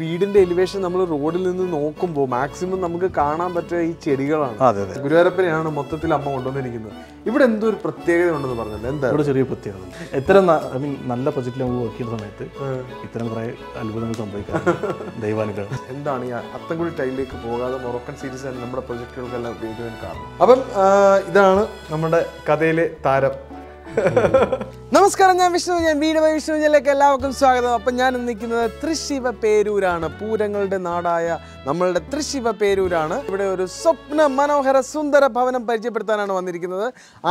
വീടിന്റെ എലിവേഷൻ നമ്മൾ റോഡിൽ നിന്ന് നോക്കുമ്പോൾ മാക്സിമം നമുക്ക് കാണാൻ പറ്റുക ഈ ചെടികളാണ് ഗുരുവരപ്പനെയാണ് മൊത്തത്തിൽ അമ്മ കൊണ്ടുവന്നിരിക്കുന്നത് ഇവിടെ എന്തോ ഒരു പ്രത്യേകത ഉണ്ടെന്ന് പറഞ്ഞത് എന്താ ഇവിടെ ചെറിയ പ്രത്യേകത എത്ര ഐ മീൻ നല്ല പ്രൊജക്റ്റിൽ നമുക്ക് വർക്ക് ചെയ്യുന്ന സമയത്ത് ഇത്തരം കുറെ അത്ഭുതങ്ങൾ സംഭവിക്കാം ദൈവാനുഗ്രഹം എന്താണ് ഈ കൂടി ടൈലിലേക്ക് പോകാതെ മൊറോക്കൻ സീരീസ് നമ്മുടെ പ്രൊജക്റ്റുകൾക്കെല്ലാം ഉപയോഗിക്കാൻ കാരണം അപ്പം ഇതാണ് നമ്മുടെ കഥയിലെ താരം നമസ്കാരം ഞാൻ വിഷ്ണു ഞാൻ വീട് വൈ വിഷ്ണുവിലേക്ക് എല്ലാവർക്കും സ്വാഗതം അപ്പം ഞാൻ നിൽക്കുന്നത് തൃശിവ പേരൂരാണ് പൂരങ്ങളുടെ നാടായ നമ്മളുടെ തൃശിവ പേരൂരാണ് ഇവിടെ ഒരു സ്വപ്ന മനോഹര സുന്ദര ഭവനം പരിചയപ്പെടുത്താനാണ് വന്നിരിക്കുന്നത്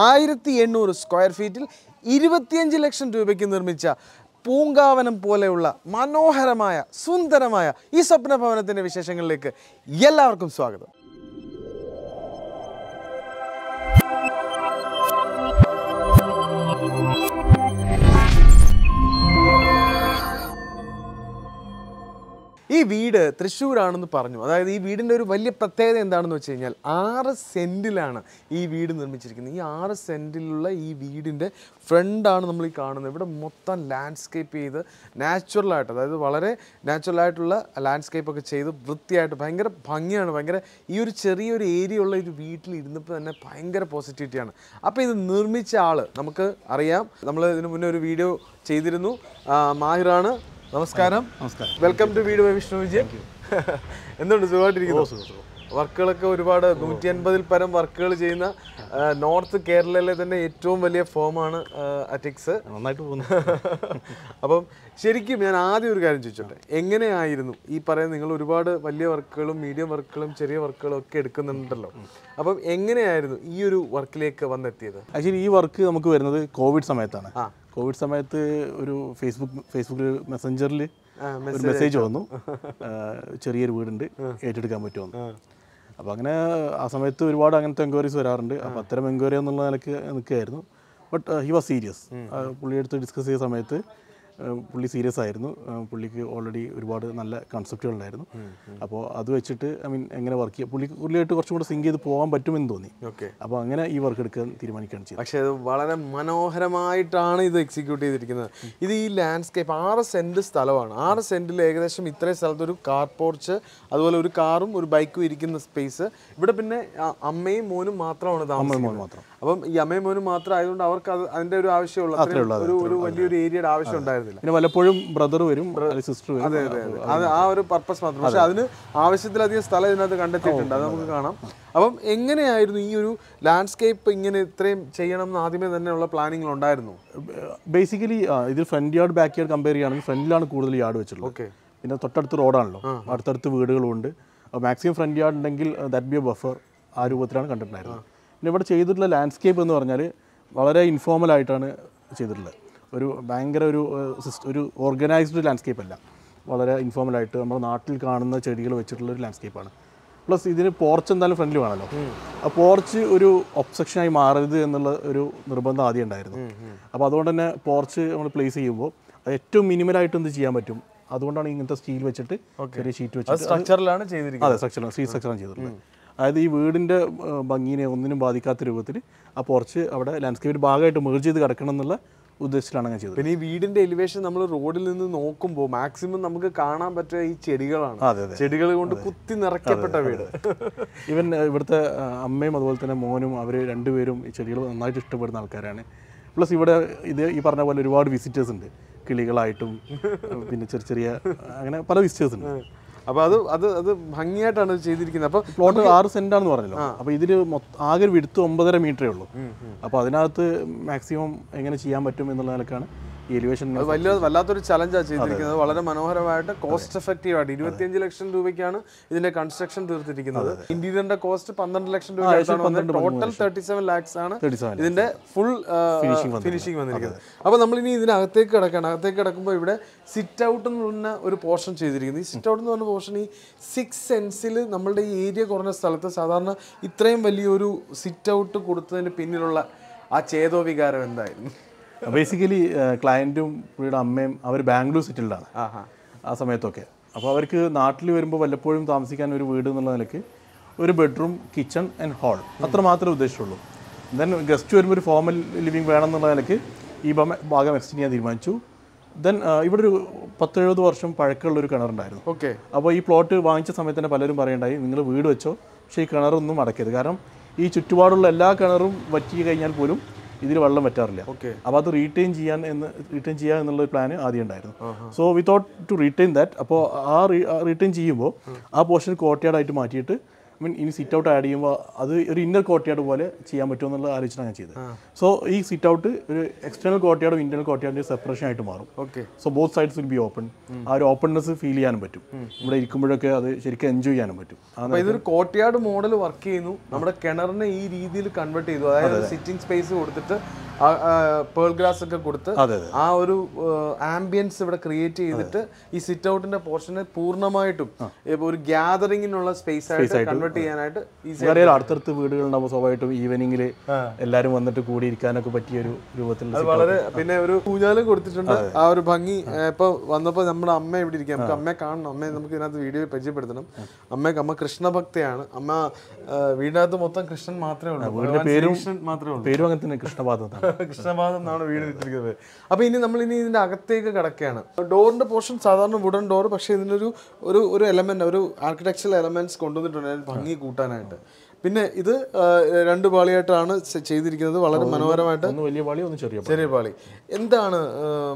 ആയിരത്തി എണ്ണൂറ് സ്ക്വയർ ഫീറ്റിൽ ഇരുപത്തിയഞ്ച് ലക്ഷം രൂപയ്ക്ക് നിർമ്മിച്ച പൂങ്കാവനം പോലെയുള്ള മനോഹരമായ സുന്ദരമായ ഈ സ്വപ്ന ഭവനത്തിൻ്റെ വിശേഷങ്ങളിലേക്ക് എല്ലാവർക്കും സ്വാഗതം വീട് തൃശ്ശൂരാണെന്ന് പറഞ്ഞു അതായത് ഈ വീടിൻ്റെ ഒരു വലിയ പ്രത്യേകത എന്താണെന്ന് വെച്ച് കഴിഞ്ഞാൽ ആറ് സെൻറ്റിലാണ് ഈ വീട് നിർമ്മിച്ചിരിക്കുന്നത് ഈ ആറ് സെൻറ്റിലുള്ള ഈ വീടിൻ്റെ ഫ്രണ്ടാണ് നമ്മൾ ഈ കാണുന്നത് ഇവിടെ മൊത്തം ലാൻഡ്സ്കേപ്പ് ചെയ്ത് നാച്ചുറലായിട്ട് അതായത് വളരെ നാച്ചുറലായിട്ടുള്ള ലാൻഡ്സ്കേപ്പൊക്കെ ചെയ്ത് വൃത്തിയായിട്ട് ഭയങ്കര ഭംഗിയാണ് ഭയങ്കര ഈ ഒരു ചെറിയൊരു ഏരിയ ഉള്ള ഒരു വീട്ടിൽ ഇരുന്നപ്പോൾ തന്നെ ഭയങ്കര പോസിറ്റിവിറ്റിയാണ് അപ്പോൾ ഇത് നിർമ്മിച്ച ആൾ നമുക്ക് അറിയാം നമ്മൾ ഇതിനു മുന്നേ ഒരു വീഡിയോ ചെയ്തിരുന്നു മാഹിറാണ് നമസ്കാരം നമസ്കാരം വെൽക്കം ടു വീട് വിഷ്ണു വിജയ് എന്തുണ്ട് സുഖമായിട്ടിരിക്കുന്നു വർക്കുകളൊക്കെ ഒരുപാട് നൂറ്റി അൻപതിൽ പരം വർക്കുകൾ ചെയ്യുന്ന നോർത്ത് കേരളയിലെ തന്നെ ഏറ്റവും വലിയ ഫോമാണ് അറ്റിക്സ് നന്നായിട്ട് പോകുന്നു അപ്പം ശരിക്കും ഞാൻ ആദ്യം ഒരു കാര്യം ചോദിച്ചോട്ടെ എങ്ങനെയായിരുന്നു ഈ പറയുന്ന നിങ്ങൾ ഒരുപാട് വലിയ വർക്കുകളും മീഡിയം വർക്കുകളും ചെറിയ വർക്കുകളും ഒക്കെ എടുക്കുന്നുണ്ടല്ലോ അപ്പം എങ്ങനെയായിരുന്നു ഈ ഒരു വർക്കിലേക്ക് വന്നെത്തിയത് ആക്ച്വലി ഈ വർക്ക് നമുക്ക് വരുന്നത് കോവിഡ് സമയത്താണ് കോവിഡ് സമയത്ത് ഒരു ഫേസ്ബുക്ക് ഫേസ്ബുക്കിൽ മെസ്സഞ്ചറിൽ ഒരു മെസ്സേജ് വന്നു ചെറിയൊരു വീടുണ്ട് ഏറ്റെടുക്കാൻ പറ്റുമെന്ന് അപ്പോൾ അങ്ങനെ ആ സമയത്ത് ഒരുപാട് അങ്ങനത്തെ എൻക്വയറീസ് വരാറുണ്ട് അപ്പോൾ അത്തരം എൻക്വയറി എന്നുള്ള നിലയ്ക്ക് നിൽക്കുകയായിരുന്നു ബട്ട് ഹി വാസ് സീരിയസ് പുള്ളിയെടുത്ത് ഡിസ്കസ് ചെയ്ത സമയത്ത് പുള്ളി സീരിയസ് ആയിരുന്നു പുള്ളിക്ക് ഓൾറെഡി ഒരുപാട് നല്ല കൺസെപ്റ്റുകളുണ്ടായിരുന്നു അപ്പോൾ അത് വെച്ചിട്ട് ഐ മീൻ എങ്ങനെ വർക്ക് ചെയ്യുക പുള്ളിക്ക് പുള്ളിയായിട്ട് കുറച്ചും കൂടെ സിങ്ക് ചെയ്ത് പോകാൻ പറ്റുമെന്ന് തോന്നി ഓക്കെ അപ്പോൾ അങ്ങനെ ഈ വർക്ക് എടുക്കാൻ തീരുമാനിക്കുകയാണ് ചെയ്തത് പക്ഷേ അത് വളരെ മനോഹരമായിട്ടാണ് ഇത് എക്സിക്യൂട്ട് ചെയ്തിരിക്കുന്നത് ഇത് ഈ ലാൻഡ്സ്കേപ്പ് ആറ് സെൻറ്റ് സ്ഥലമാണ് ആറ് സെൻറ്റിൽ ഏകദേശം ഇത്രയും സ്ഥലത്ത് ഒരു കാർ പോർച്ച് അതുപോലെ ഒരു കാറും ഒരു ബൈക്കും ഇരിക്കുന്ന സ്പേസ് ഇവിടെ പിന്നെ അമ്മയും മോനും മാത്രമാണ് താമസിക്കുന്നത് മാത്രം അപ്പം ഈ അമ്മയും മാത്രം ആയതുകൊണ്ട് അവർക്ക് അതിന്റെ ഒരു ആവശ്യമുള്ള ഒരു ഒരു വലിയൊരു ഏരിയയുടെ ആവശ്യം ഉണ്ടായിരുന്നില്ല പിന്നെ വല്ലപ്പോഴും ബ്രദർ വരും സിസ്റ്റർ വരും അതെ അതെ അത് ആ ഒരു പർപ്പസ് മാത്രം പക്ഷെ അതിന് ആവശ്യത്തിലധികം സ്ഥലം ഇതിനകത്ത് കണ്ടെത്തിയിട്ടുണ്ട് അത് നമുക്ക് കാണാം അപ്പം എങ്ങനെയായിരുന്നു ഈ ഒരു ലാൻഡ്സ്കേപ്പ് ഇങ്ങനെ ഇത്രയും ചെയ്യണം എന്ന് ആദ്യമേ തന്നെയുള്ള പ്ലാനിങ്ങൾ ഉണ്ടായിരുന്നു ബേസിക്കലി ഇതിൽ front yard back yard compare ചെയ്യുകയാണെങ്കിൽ ഫ്രണ്ടിലാണ് കൂടുതൽ യാർഡ് വെച്ചിട്ടുള്ളത് ഓക്കെ പിന്നെ തൊട്ടടുത്ത് റോഡാണല്ലോ അടുത്തടുത്ത് വീടുകളുണ്ട് മാക്സിമം ഫ്രണ്ട് യാർഡ് ഉണ്ടെങ്കിൽ ദാറ്റ് ബി എ ബഫർ ആ രൂപത്തിലാണ് കണ്ടിട്ടുണ്ടായിരുന്നത് പിന്നെ ഇവിടെ ചെയ്തിട്ടുള്ള ലാൻഡ്സ്കേപ്പ് എന്ന് പറഞ്ഞാൽ വളരെ ഇൻഫോർമൽ ആയിട്ടാണ് ചെയ്തിട്ടുള്ളത് ഒരു ഭയങ്കര ഒരു സിസ്റ്റം ഒരു ഓർഗനൈസ്ഡ് ലാൻഡ്സ്കേപ്പ് അല്ല വളരെ ഇൻഫോർമൽ ആയിട്ട് നമ്മുടെ നാട്ടിൽ കാണുന്ന ചെടികൾ വെച്ചിട്ടുള്ള ഒരു ലാൻഡ്സ്കേപ്പാണ് പ്ലസ് ഇതിന് പോർച്ച് എന്തായാലും ഫ്രണ്ട്ലി വേണമല്ലോ ആ പോർച്ച് ഒരു ഒബ്സെക്ഷനായി മാറരുത് എന്നുള്ള ഒരു നിർബന്ധം ആദ്യം ഉണ്ടായിരുന്നു അപ്പോൾ അതുകൊണ്ട് തന്നെ പോർച്ച് നമ്മൾ പ്ലേസ് ചെയ്യുമ്പോൾ അത് ഏറ്റവും മിനിമലായിട്ട് എന്ത് ചെയ്യാൻ പറ്റും അതുകൊണ്ടാണ് ഇങ്ങനത്തെ സ്റ്റീൽ വെച്ചിട്ട് ചെറിയ ഷീറ്റ് വെച്ചിട്ട് സ്ട്രക്ചറിലാണ് ചെയ്തിരിക്കുന്നത് അതെ സ്ട്രക്ചറിലാണ് സ്ട്രക്ചറാണ് ചെയ്തിട്ടുള്ളത് അതായത് ഈ വീടിൻ്റെ ഭംഗിനെ ഒന്നിനും ബാധിക്കാത്ത രൂപത്തിൽ ആ പുറച്ച് അവിടെ ലാൻഡ്സ്കേപ്പിൻ്റെ ഭാഗമായിട്ട് മേർജ് ചെയ്ത് കിടക്കണം എന്നുള്ള ഉദ്ദേശത്തിലാണ് അങ്ങനെ ചെയ്തത് പിന്നെ ഈ വീടിന്റെ എലിവേഷൻ നമ്മൾ റോഡിൽ നിന്ന് നോക്കുമ്പോൾ മാക്സിമം നമുക്ക് കാണാൻ പറ്റുക ഈ ചെടികളാണ് ചെടികൾ കൊണ്ട് കുത്തി നിറയ്ക്കപ്പെട്ട വീട് ഇവൻ ഇവിടുത്തെ അമ്മയും അതുപോലെ തന്നെ മോനും അവർ രണ്ടുപേരും ഈ ചെടികൾ നന്നായിട്ട് ഇഷ്ടപ്പെടുന്ന ആൾക്കാരാണ് പ്ലസ് ഇവിടെ ഇത് ഈ പറഞ്ഞ പോലെ ഒരുപാട് വിസിറ്റേഴ്സ് ഉണ്ട് കിളികളായിട്ടും പിന്നെ ചെറിയ ചെറിയ അങ്ങനെ പല വിസിറ്റേഴ്സ് ഉണ്ട് അപ്പോൾ അത് അത് അത് ഭംഗിയായിട്ടാണ് ചെയ്തിരിക്കുന്നത് അപ്പോൾ പ്ലോട്ട് ആറ് സെന്റ് ആണെന്ന് പറഞ്ഞല്ലോ അപ്പോൾ ഇതിൽ ആകെ വിടുത്ത് ഒമ്പതര മീറ്ററേ ഉള്ളൂ അപ്പോൾ അതിനകത്ത് മാക്സിമം എങ്ങനെ ചെയ്യാൻ പറ്റും എന്നുള്ള നിലക്കാണ് വലിയ വല്ലാത്തൊരു ചലഞ്ചാ ചെയ്തിരിക്കുന്നത് വളരെ മനോഹരമായിട്ട് കോസ്റ്റ് എഫക്റ്റീവ് ആയിട്ട് ഇരുപത്തിയഞ്ച് ലക്ഷം രൂപയ്ക്കാണ് ഇതിന്റെ കൺസ്ട്രക്ഷൻ തീർത്തിരിക്കുന്നത് ഇന്റീരിയറിന്റെ കോസ്റ്റ് പന്ത്രണ്ട് ലക്ഷം രൂപ ടോട്ടൽ തേർട്ടി സെവൻ ലാക്സ് ആണ് ഇതിന്റെ ഫുൾ ഫിനിഷിംഗ് വന്നിരിക്കുന്നത് അപ്പൊ നമ്മൾ ഇനി ഇതിനകത്തേക്ക് കിടക്കണം അകത്തേക്ക് കിടക്കുമ്പോൾ ഇവിടെ സിറ്റ് ഔട്ട് എന്ന് പറഞ്ഞ ഒരു പോർഷൻ ചെയ്തിരിക്കുന്നത് ഈ സിറ്റ് ഔട്ട് എന്ന് പറഞ്ഞ പോർഷൻ ഈ സിക്സ് സെൻസിൽ നമ്മളുടെ ഈ ഏരിയ കുറഞ്ഞ സ്ഥലത്ത് സാധാരണ ഇത്രയും വലിയൊരു സിറ്റ് ഔട്ട് കൊടുത്തതിന് പിന്നിലുള്ള ആ ചേതോ വികാരം എന്തായിരുന്നു ബേസിക്കലി uh, ക്ലയൻറ്റും uh, പുള്ളിയുടെ അമ്മയും അവർ ബാംഗ്ലൂർ സിറ്റിയിലാണ് ആ സമയത്തൊക്കെ അപ്പോൾ അവർക്ക് നാട്ടിൽ വരുമ്പോൾ വല്ലപ്പോഴും താമസിക്കാൻ ഒരു വീട് എന്നുള്ള നിലയ്ക്ക് ഒരു ബെഡ്റൂം കിച്ചൺ ആൻഡ് ഹാൾ അത്ര മാത്രമേ ഉദ്ദേശിച്ചുള്ളൂ ദെൻ ഗസ്റ്റ് വരുമ്പോൾ ഒരു ഫോമൽ ലിവിങ് വേണം എന്നുള്ള നിലയ്ക്ക് ഈ ഭാഗം എക്സ്റ്റെൻഡ് ചെയ്യാൻ തീരുമാനിച്ചു ദെൻ uh, ഇവിടെ ഒരു എഴുപത് വർഷം പഴക്കമുള്ള ഒരു കിണറുണ്ടായിരുന്നു ഓക്കെ അപ്പോൾ ഈ പ്ലോട്ട് വാങ്ങിച്ച സമയത്ത് തന്നെ പലരും പറയണ്ടായി നിങ്ങൾ വീട് വെച്ചോ പക്ഷേ ഈ കിണറൊന്നും അടക്കരുത് കാരണം ഈ ചുറ്റുപാടുള്ള എല്ലാ കിണറും വറ്റി കഴിഞ്ഞാൽ പോലും ഇതിൽ വെള്ളം പറ്റാറില്ല അപ്പോൾ അത് റീറ്റെയിൻ ചെയ്യാൻ എന്ന് റീറ്റെയിൻ ചെയ്യുക എന്നുള്ള പ്ലാൻ ആദ്യം ഉണ്ടായിരുന്നു so without to retain that അപ്പോൾ ആ റീറ്റെയിൻ ചെയ്യുമ്പോൾ ആ പോർഷൻ കോട്ടയാടായിട്ട് മാറ്റിയിട്ട് മീൻ ഇനി സിറ്റ് ഔട്ട് ആഡ് ചെയ്യുമ്പോൾ അത് ഒരു ഇന്നർ കോർട്ട്യാർഡ് പോലെ ചെയ്യാൻ പറ്റുമോ എന്നുള്ള ആലോചിച്ചാണ് ഞാൻ ചെയ്തത് സോ ഈ സിറ്റ് ഔട്ട് ഒരു എക്സ്റ്റേണൽ കോർട്ട്യാർഡും ഇന്റർണൽ കോർട്ട്യാർഡിൻ്റെ സെപ്പറേഷൻ ആയിട്ട് മാറും okay so both sides will be open ആ ഒരു ഓപ്പൺനെസ് ഫീൽ ചെയ്യാനും പറ്റും ഇവിടെ ഇരിക്കുമ്പോഴൊക്കെ അത് ശരിക്കും എൻജോയ് ചെയ്യാനും പറ്റും അപ്പോൾ ഇതൊരു കോർട്ട്യാർഡ് മോഡൽ വർക്ക് ചെയ്യുന്നു നമ്മുടെ കിണറിനെ ഈ രീതിയിൽ കൺവേർട്ട് ചെയ്തു അതായത് സിറ്റിംഗ് സ്പേസ് കൊടുത്തിട്ട് പേൾ ഗ്ലാസ് ഒക്കെ കൊടുത്ത് ആ ഒരു ആംബിയൻസ് ഇവിടെ ക്രിയേറ്റ് ചെയ്തിട്ട് ഈ സിറ്റ് ഔട്ടിന്റെ പോർഷനെ പൂർണ്ണമായിട്ടും ഒരു ഗ്യാതറിങ്ങിനുള്ള സ്പേസ് ആയിട്ട് കൺവേർട്ട് സ്റ്റാർട്ട് ചെയ്യാനായിട്ട് ഈസി അറിയാലോ അടുത്തടുത്ത് വീടുകളുണ്ടാകുമ്പോൾ സ്വാഭാവികമായിട്ടും ഈവനിങ്ങില് എല്ലാവരും വന്നിട്ട് കൂടിയിരിക്കാനൊക്കെ പറ്റിയ ഒരു രൂപത്തിൽ വളരെ പിന്നെ ഒരു ഊഞ്ഞാലും കൊടുത്തിട്ടുണ്ട് ആ ഒരു ഭംഗി ഇപ്പൊ വന്നപ്പോൾ നമ്മുടെ അമ്മ ഇവിടെ ഇരിക്കാം നമുക്ക് അമ്മയെ കാണണം അമ്മയെ നമുക്ക് ഇതിനകത്ത് വീഡിയോ പരിചയപ്പെടുത്തണം അമ്മയ്ക്ക് അമ്മ കൃഷ്ണഭക്തയാണ് അമ്മ വീടിനകത്ത് മൊത്തം കൃഷ്ണൻ മാത്രമേ ഉള്ളൂ വീടിന്റെ പേരും മാത്രമേ ഉള്ളൂ പേരും അങ്ങനെ തന്നെ കൃഷ്ണപാദം കൃഷ്ണപാദം എന്നാണ് വീട് ഇട്ടിരിക്കുന്നത് അപ്പോൾ ഇനി നമ്മൾ ഇനി ഇതിന്റെ അകത്തേക്ക് കിടക്കുകയാണ് ഡോറിന്റെ പോർഷൻ സാധാരണ വുഡൻ ഡോർ പക്ഷേ ഇതിനൊരു ഒരു ഒരു എലമെന്റ് ഒരു ആർക്കിടെക്ചറൽ എലമെന്റ്സ് കൊണ്ടുവന്നിട്ടുണ്ട് ഭംഗി കൂട്ടാനായിട്ട് പിന്നെ ഇത് രണ്ട് പാളിയായിട്ടാണ് ചെയ്തിരിക്കുന്നത് വളരെ മനോഹരമായിട്ട് ഒന്ന് വലിയ പാളി ഒന്ന് ചെറിയ ചെറിയ പാളി എന്താണ്